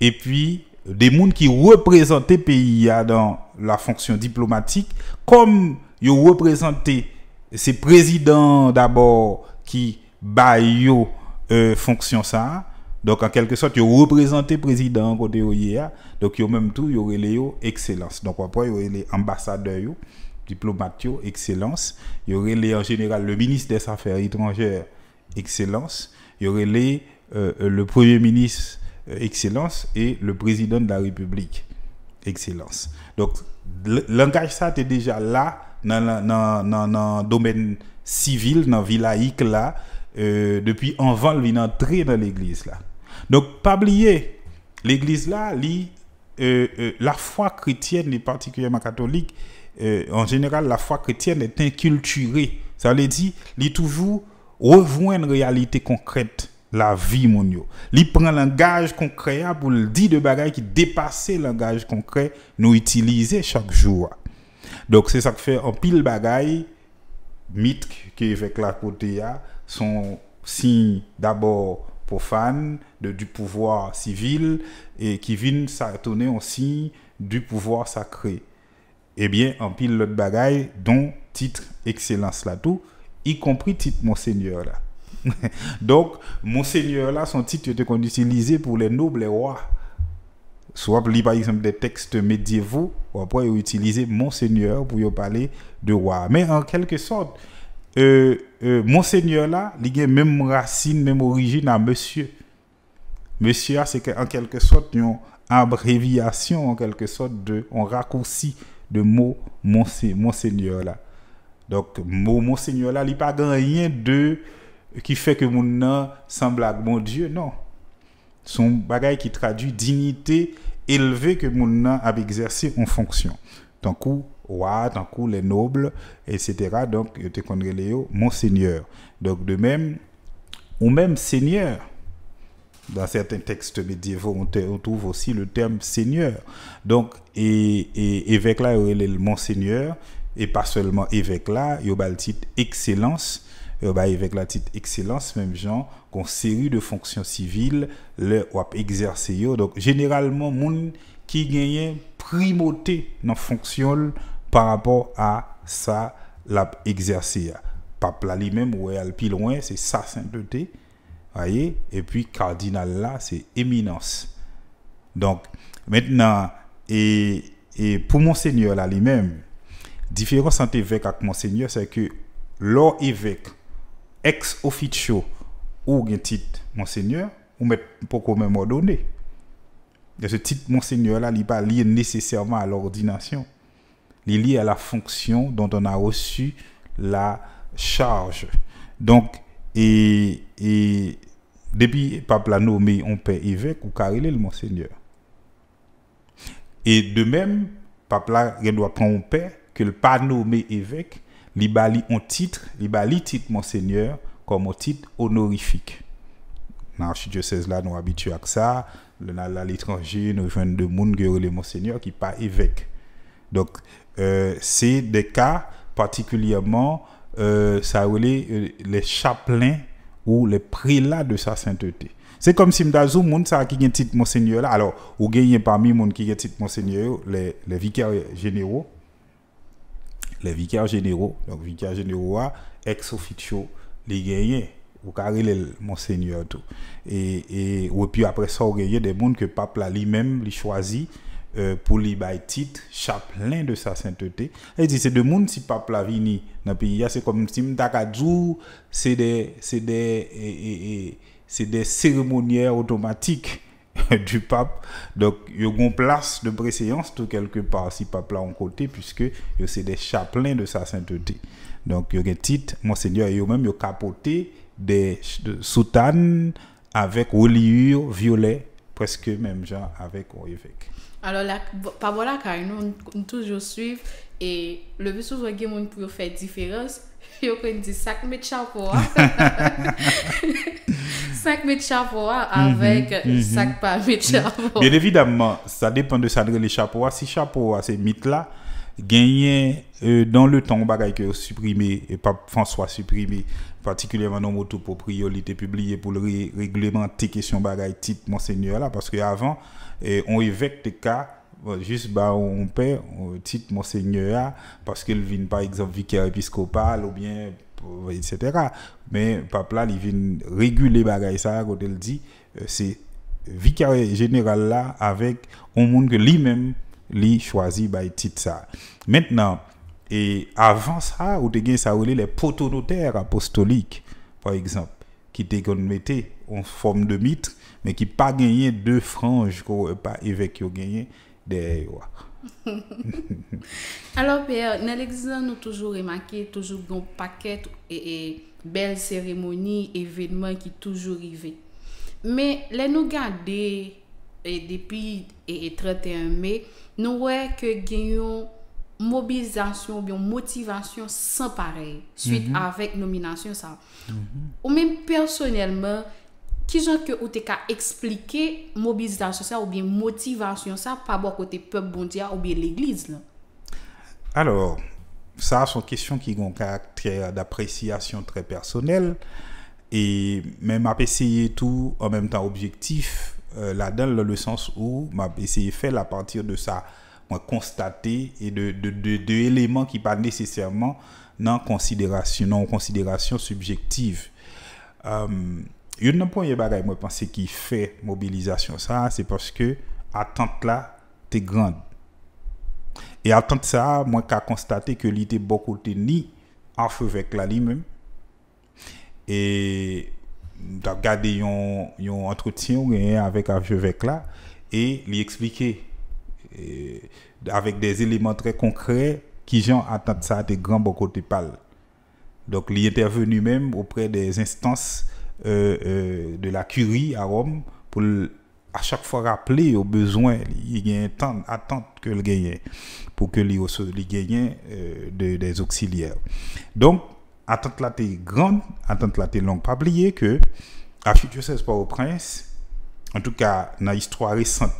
et puis des mondes qui représentent le pays dans la fonction diplomatique, comme ils représentaient ces présidents d'abord qui baillent euh, fonction ça. Donc, en quelque sorte, ils représenté le président donc Donc, ont même tout, aurait yo, excellence. Donc, après, ont les l'ambassadeur diplomate, excellence. aurait les en général le ministre des Affaires étrangères, excellence. y aurait euh, euh, le premier ministre, euh, excellence. Et le président de la République, excellence. Donc, l'engagement langage ça, est déjà là, dans le domaine civil, dans le là. Euh, depuis avant une entrer dans l'église là. Donc pas oublier l'église là, li, euh, euh, la foi chrétienne et particulièrement catholique, en général la foi chrétienne est inculturée. Ça veut dire lit toujours rejoint une réalité concrète la vie mon Dieu. Li prend langage concret hein, pour le dire de bagages qui le langage concret nous utiliser chaque jour. Hein. Donc c'est ça que fait en pile bagaille mythe qui est avec la côté hein sont signe d'abord profanes de, du pouvoir civil et qui viennent s'attourner en signe du pouvoir sacré. Eh bien, en pile l'autre bagaille, dont titre excellence là tout, y compris titre monseigneur là. Donc, monseigneur là, son titre était qu'on utilisait pour les nobles rois. Soit lit par exemple des textes médiévaux, ou après utiliser monseigneur pour y parler de roi. Mais en quelque sorte, euh, euh, monseigneur là, il a même racine, même origine à Monsieur. Monsieur, c'est en quelque sorte une abréviation, en quelque sorte, de, on raccourci de mot Monseigneur là. Donc, mot Monseigneur là, il n'y a pas rien de qui fait que mon nom semble à mon Dieu, non. Son bagage qui traduit dignité élevée que mon nom a exercé en fonction. Donc, rois, tant coup, les nobles, etc. Donc, a monseigneur. Donc, de même, ou même seigneur, dans certains textes médiévaux, on, trouve aussi le terme seigneur. Donc, et, évêque là, il est le monseigneur, et pas seulement évêque là, il y a le titre excellence, il y a la titre excellence, même gens qu'on série de fonctions civiles, le WAP exercer. Donc, généralement, gens qui gagnent primauté dans fonction par rapport à ça l'a exercé. Pape lui-même, ouais, plus loin, c'est sa sainteté. Voyez? Et puis, cardinal là, c'est éminence. Donc, maintenant, et, et pour Monseigneur là lui-même, différence entre évêque avec Monseigneur, c'est que l'or évêque, ex officio, ou un titre Monseigneur, ou mettre pour même ordonné. Et ce titre Monseigneur là, il pas lié nécessairement à l'ordination est lié à la fonction dont on a reçu la charge. Donc, et, et depuis pape l'a nommé on père évêque ou car il est le monseigneur. Et de même, pape là, il doit prendre père que le pas nommé évêque, il en un titre, il titre monseigneur comme un titre honorifique. Dans l'archidiocèse là, nous habitués à ça, à l'étranger, nous jeunes de monde qui le monseigneur qui pas évêque. Donc, euh, c'est des cas particulièrement, euh, ça voulait euh, les chaplains ou les prélats de sa sainteté. C'est comme si m'dazou le sa qui gagne titre monseigneur là. Alors, ou gagne parmi monde qui gagne titre monseigneur, les, les vicaires généraux. Les vicaires généraux, donc vicaires généraux ex officio, les gagnent ou carré monseigneur tout. Et, et, puis après ça, ou gagne des moun que le pape lui-même, lui choisit euh, pour lui chapelain de sa sainteté et dit c'est de monde si pape la vini dans pays c'est comme si c'est des c'est des cérémoniaires automatiques du pape donc il y a une place de préséance tout quelque part si pape là en côté puisque c'est des chapelains de sa sainteté donc il y a des titre monseigneur et même il capoté des de, soutanes avec reliure violet presque même genre avec évêque alors, la, parole là, car nous, toujours suivre et le plus souvent, il y a des faire différence. Il y dit 5 mètres de chapeau. 5 mètres chapeau avec sac pas de chapeau. Bien évidemment, ça dépend de ça, les chapeaux. Si chapeau, ces mythes là, gagné euh, dans le temps, bagaille que supprimé, et pas François supprimé, particulièrement dans moto pour priorité publié pour réglementer questions bagaille type monseigneur là, parce qu'avant, avant et on évêque des cas euh, juste bah on paie on titre monseigneur parce qu'il vient par exemple vicaire épiscopal ou bien euh, etc mais pape là il vient réguler bagaille ça quand il dit euh, c'est vicaire général là avec un monde que lui-même lui choisit bah titre ça maintenant et avant ça on te ça les notaires apostoliques par exemple qui te mettait en forme de mitre men ki pa genye 2 franj ko e pa evek yo genye, deye wak. Alors, pe, nè l'exen nou toujou remaké, toujou gwen paket e bel seremoni evèdman ki toujou rive. Men, lè nou gade depi 31 me, nou wè ke genyon mobilizasyon biyon motivasyon san parel suite mm-hmm. avèk nominasyon sa. Mm-hmm. Ou men, personelman, ki jan ke ou te ka explike mobilizasyon sa ou biye motivasyon sa pa bo kote pep bondya ou biye l'eglize la? Alors, sa son kesyon ki gon ka d'apresyasyon tre personel e men map eseye tou an menm tan objektif euh, la den le sens ou map eseye fel a partir de sa mwen konstate de eleman ki pa nesesyaman nan konsiderasyon subjektif euh, Une des points les moi, qu'il fait mobilisation. Ça, c'est parce que l'attente là, c'est grande. Et l'attente ça, moi, qu'a constaté que il était beaucoup en feu avec la lui même. Et regardé garderions, y un entretenu avec avec là et l'y expliquer avec des éléments très concrets qui, ont attende ça, c'est grand, beaucoup t'es pâle. Donc, il est intervenu même auprès des instances. Euh, euh, de la Curie à Rome pour à chaque fois rappeler aux besoins, il y a un temps d'attente que le gagne pour que les gagne euh, de, des auxiliaires. Donc, attente là est grande, attente là est longue. Pas oublier que sais pas au prince en tout cas dans l'histoire récente,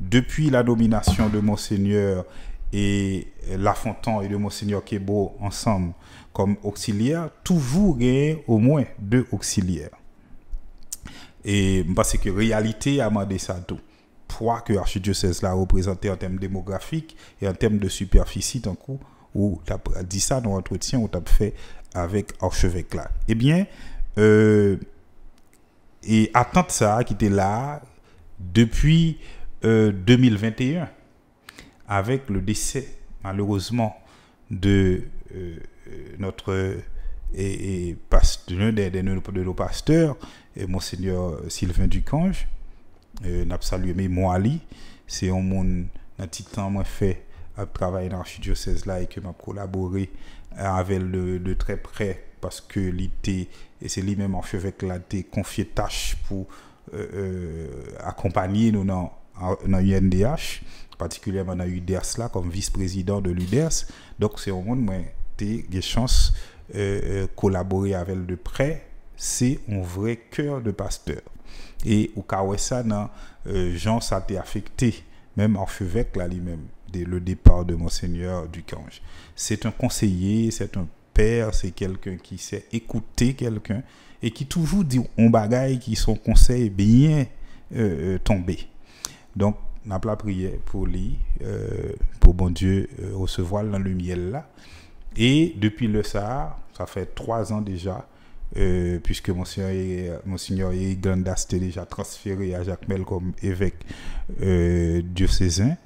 depuis la domination de Monseigneur et Lafontan et de Monseigneur Kebo ensemble comme auxiliaire, toujours gagner au moins deux auxiliaires. Et parce que réalité, à ça tout. Poids que l'archidiocèse l'a représenté en termes démographiques et en termes de superficie, d'un coup, ou tu as dit ça dans l'entretien où tu as fait avec archevêque là. Eh bien, euh, et attendre ça qui était là depuis 2021 euh, avec le décès malheureusement de euh, euh, notre et, et l'un des, de, nos pasteurs, euh, Monseigneur Sylvain Ducange, euh, n'a salué Moali, c'est un monde qui petit temps moi fait à travailler dans l'archidiocèse là et que m'a collaboré avec le de très près parce que l'ité et c'est lui-même avec la la confier tâche pour euh, accompagner nous dans l'UNDH, particulièrement dans l'UDES là comme vice-président de l'UDERS donc c'est un monde moi des chances de euh, euh avec elle de près, c'est un vrai cœur de pasteur. Et au cas où ça, euh, Jean, euh, ça même même en mèm la le départ de Monseigneur du Ducange. C'est un conseiller, c'est un père, c'est quelqu'un qui sait écouter quelqu'un et qui toujours dit on bagaille qui son conseil bien euh, tombé. Donc, n'a pas prié pour lui, pour bon Dieu, recevoir dans le miel là. Et depuis le Sahara, ça fait trois ans déjà, euh, puisque Monseigneur, seigneur était déjà transféré à Jacques Mel comme évêque euh, diocésain,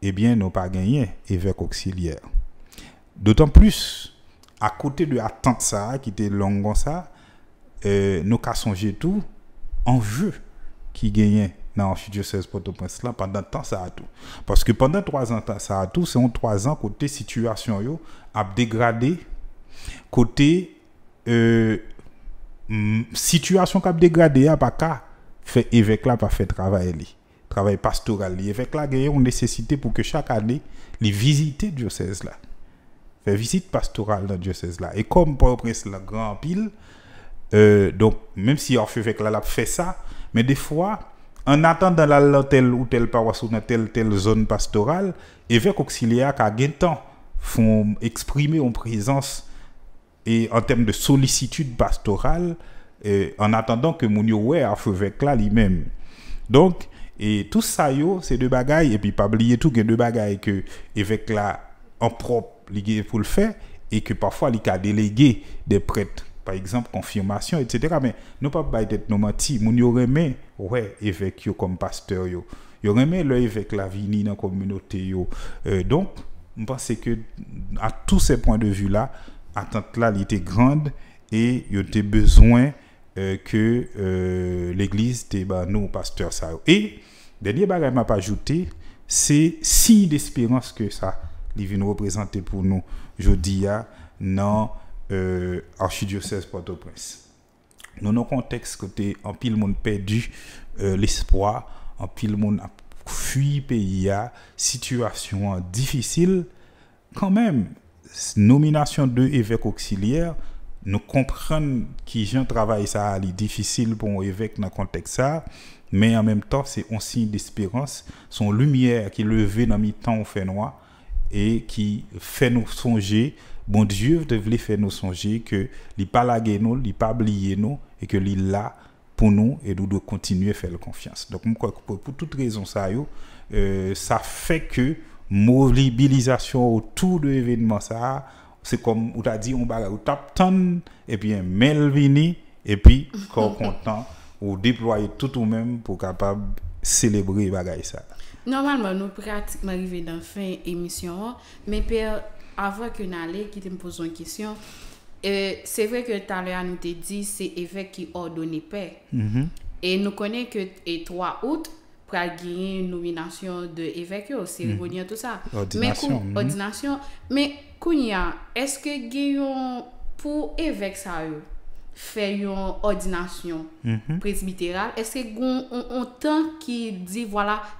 eh bien, n'ont pas gagné évêque auxiliaire. D'autant plus, à côté de l'attente ça, qui était longue ça, euh, nous avons songé tout en jeu qui gagnait dans diocèse Port-au-Prince là pendant temps ça a tout parce que pendant trois ans ça a tout c'est en trois ans côté situation yo a dégradé côté euh, situation qui a dégradé a pas qu'à fait évêque là pas fait travail travail pastoral L'évêque a là a une nécessité pour que chaque année les visiter diocèse là fait visite pastorale dans diocèse là et comme Port-au-Prince grand pile euh, donc même si l'évêque là l'a fait ça mais des fois en attendant la telle ou telle paroisse ou dans telle telle zone pastorale, évêque auxiliaire a gain temps font exprimer en présence et en termes de sollicitude pastorale eh, en attendant que mon ouais fait là lui-même. Donc et tout ça yo c'est deux bagailles et puis pas oublier tout que deux bagailles que avec là en propre pour le faire et que parfois il a délégué des prêtres par exemple, confirmation, etc. Mais nous ne pouvons pas être nous Nous aurions aimé, ouais, évêque comme pasteur. Nous aurions aimé l'évêque la vie dans la communauté. Euh, donc, je pense que à tous ces points de vue-là, l'attente là, était grande et il avait besoin euh, que euh, l'Église était bah, nous, pasteur. Ça. Et, dernier bagage m'a pas ajouté, c'est si d'espérance que ça, il vient représenter pour nous, je dis, non euh, archidiocèse Port-au-Prince. Dans nos contextes, contexte côté en pile monde perdu euh, l'espoir, en pile monde a fui pays à situation difficile quand même nomination de évêque auxiliaire nous comprenons qui gens travaille ça est difficile pour un évêque dans le contexte ça mais en même temps c'est un signe d'espérance son lumière qui levée dans mi-temps au fait noir et qui fait nous songer bon Dieu devait faire nous songer que il pas lagué nous, e il pas oublié nous et que est là pour nous et nous devons continuer à faire confiance. Donc pour, pour toute raison ça ça euh, fait que mobilisation autour de l'événement ça c'est comme on t'a dit on va top ton et puis Melvini et puis corps content ou déployer tout ou même pour capable célébrer bagaille ça. Normalement, nous pratiquement arrivés dans la fin émission, mais père, Avwa ke nan le, ki te mpozon kisyon, se vre ke talwe an mte di, se evek ki ordoni pe, e nou konen ke e 3 out, pra girin yon nominasyon de evek yo, se rivonya tout sa. Ordination. Mm-hmm. Ordination. Me kounya, eske gir yon pou evek sa yo, fe yon ordination, presbiteral, eske yon an tan ki di,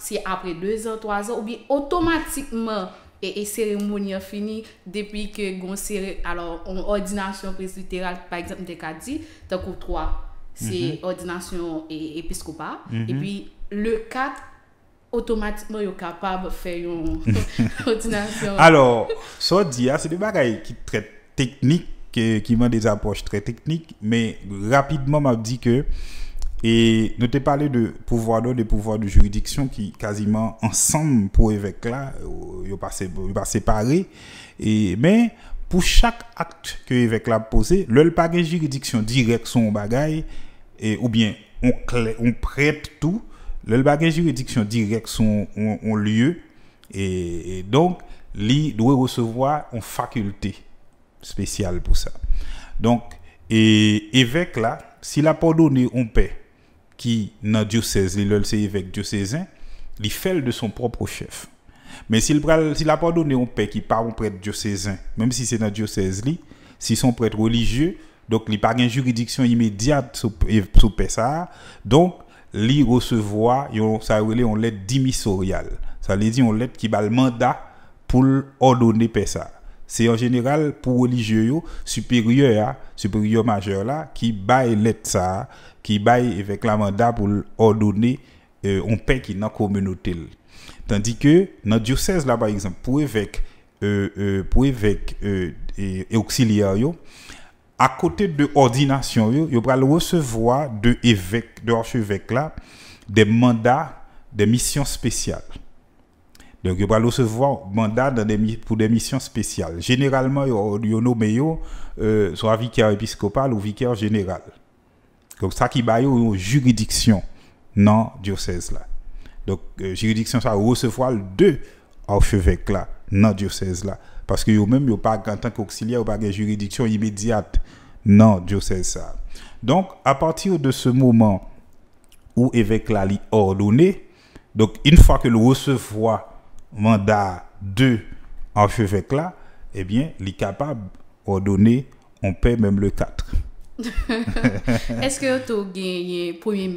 si apre 2 an, 3 an, ou bi otomatikman, et, cérémonie cérémonie finie depuis que l'ordination alors on ordination presbytérale par exemple des dit tant le 3 c'est mhm. ordination et mhm. et puis le 4 automatiquement est capable de faire une ordination alors ça dit c'est des bagailles qui très techniques qui, ont des approches très techniques mais rapidement m'a dit que et nous t'ai parlé de pouvoir d'ordre et pouvoir de juridiction qui quasiment ensemble pour évêque là, ils pas séparé. Et, mais pour chaque acte que l'évêque là posé, le pas de juridiction direct son bagaille, et, ou bien on, on prête tout, le bagage de juridiction direct son lieu, et, donc, lui doit recevoir une faculté spéciale pour ça. Donc, et évêque là, s'il a pas donné, on paie. ki nan dioses li lòl se yevek diosesen, li fèl de son propro chef. Men si la pa donè yon pek, yi pa yon prete diosesen, menm si se nan dioses li, si son prete religyè, donk li pa gen juridiksyon imèdiat sou Pessah, donk li ròsevwa yon sawele yon let dimisoryal. Sa le di yon let ki ba l manda pou l ordonè Pessah. c'est en général pour religieux supérieurs, supérieurs majeurs, là qui baillent l'aide ça qui baillent avec la mandat pour ordonner euh, paix paie qui dans communauté tandis que dans le diocèse là par exemple pour évêque euh, euh, pour euh, et, et auxiliaire à côté de ordination yo yo recevoir de évêque de là des mandats des missions spéciales donc, il va recevoir mandat pour des missions spéciales. Généralement, a nommé euh, soit vicaire épiscopal ou vicaire général. Donc, ça qui avoir une juridiction non diocèse là. Donc, euh, juridiction, ça recevoir deux archevêques là, non diocèse là. Parce que eux même pas, en tant qu'auxiliaire, ils pas de juridiction immédiate, non diocèse ça. Donc, à partir de ce moment où l'évêque là, ordonné, donc, une fois que le recevoir mandat 2 en feu là, eh bien, il est capable d'ordonner on paie même le 4. Est-ce que tu as gagné premier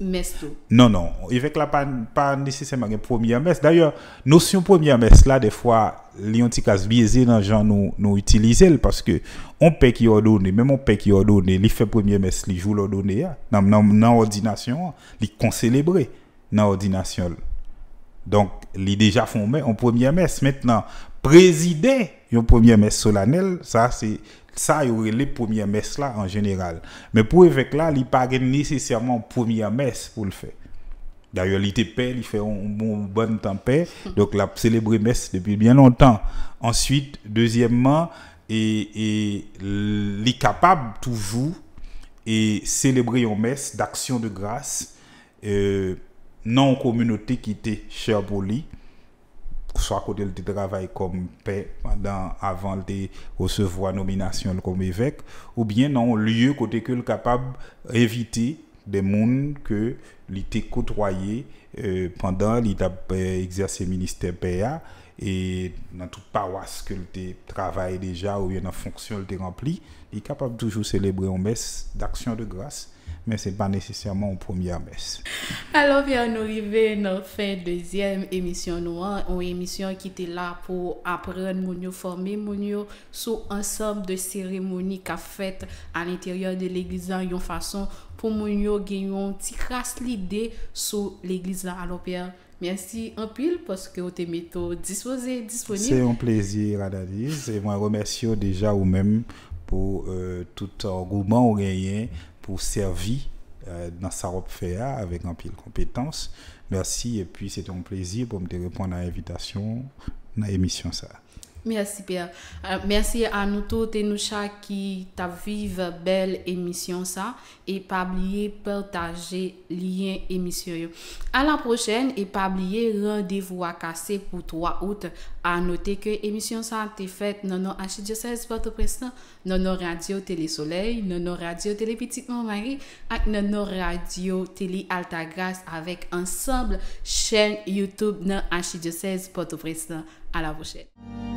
messe Non, non. avec là, pas, pas nécessairement le premier messe. D'ailleurs, notion premier messe là, des fois, petit cas biaisé dans les gens nous, nous parce que on paie qui ordonne, même on paie qui ordonne, il fait premier messe, il joue l'ordonné, dans l'ordination, il concélébré dans l'ordination. Donc, les déjà formé en première messe. Maintenant, présider une première messe solennelle, ça, c'est ça, il y aurait les premières messes là en général. Mais pour évêque là, il n'y a pas nécessairement première messe pour le faire. D'ailleurs, il était il fait un bon, tempête. Donc, il a célébré messe depuis bien longtemps. Ensuite, deuxièmement, il est capable toujours et célébrer une messe d'action de grâce. Euh, non communauté qui était chère pour lui soit côté de travail comme paix pendant avant de recevoir nomination comme évêque ou bien non lieu côté que le capable éviter des mondes que était côtoyé euh, pendant qu'il exerçait euh, exercé ministère PA et dans toute paroisse que le travail déjà ou bien en fonction le rempli il est capable toujours célébrer en messe d'action de grâce mais ce n'est pas nécessairement une première messe. Alors, bien, nous arrivons à la fin deuxième émission. Nous, hein, une émission qui était là pour apprendre, nous former, nous sous ensemble de cérémonies qu'a faites à l'intérieur de l'église, hein, une façon pour nous gagner une petite crasse l'idée sur l'église. Hein. Alors, Pierre, Merci un pile parce que vous êtes disposé, disponible. C'est un plaisir, Adalise. Et moi, remercie déjà vous-même pour euh, tout engouement ou rien servi euh, dans sa robe féa avec un pile compétence. Merci et puis c'était un plaisir pour me répondre à l'invitation dans l'émission ça. Mersi Pierre, euh, mersi anoutou te nou chak ki ta vive bel emisyon sa, e pabliye potaje liyen emisyon yo. A la prochen, e pabliye randevou a kase pou 3 out, anote ke emisyon sa te fet nanon HG16 Porto Preston, nanon Radio Tele Soleil, nanon Radio Tele Petit Montmarie, ak nanon Radio Tele Altagras, avek ansamble chen YouTube nanon HG16 Porto Preston. A la prochen.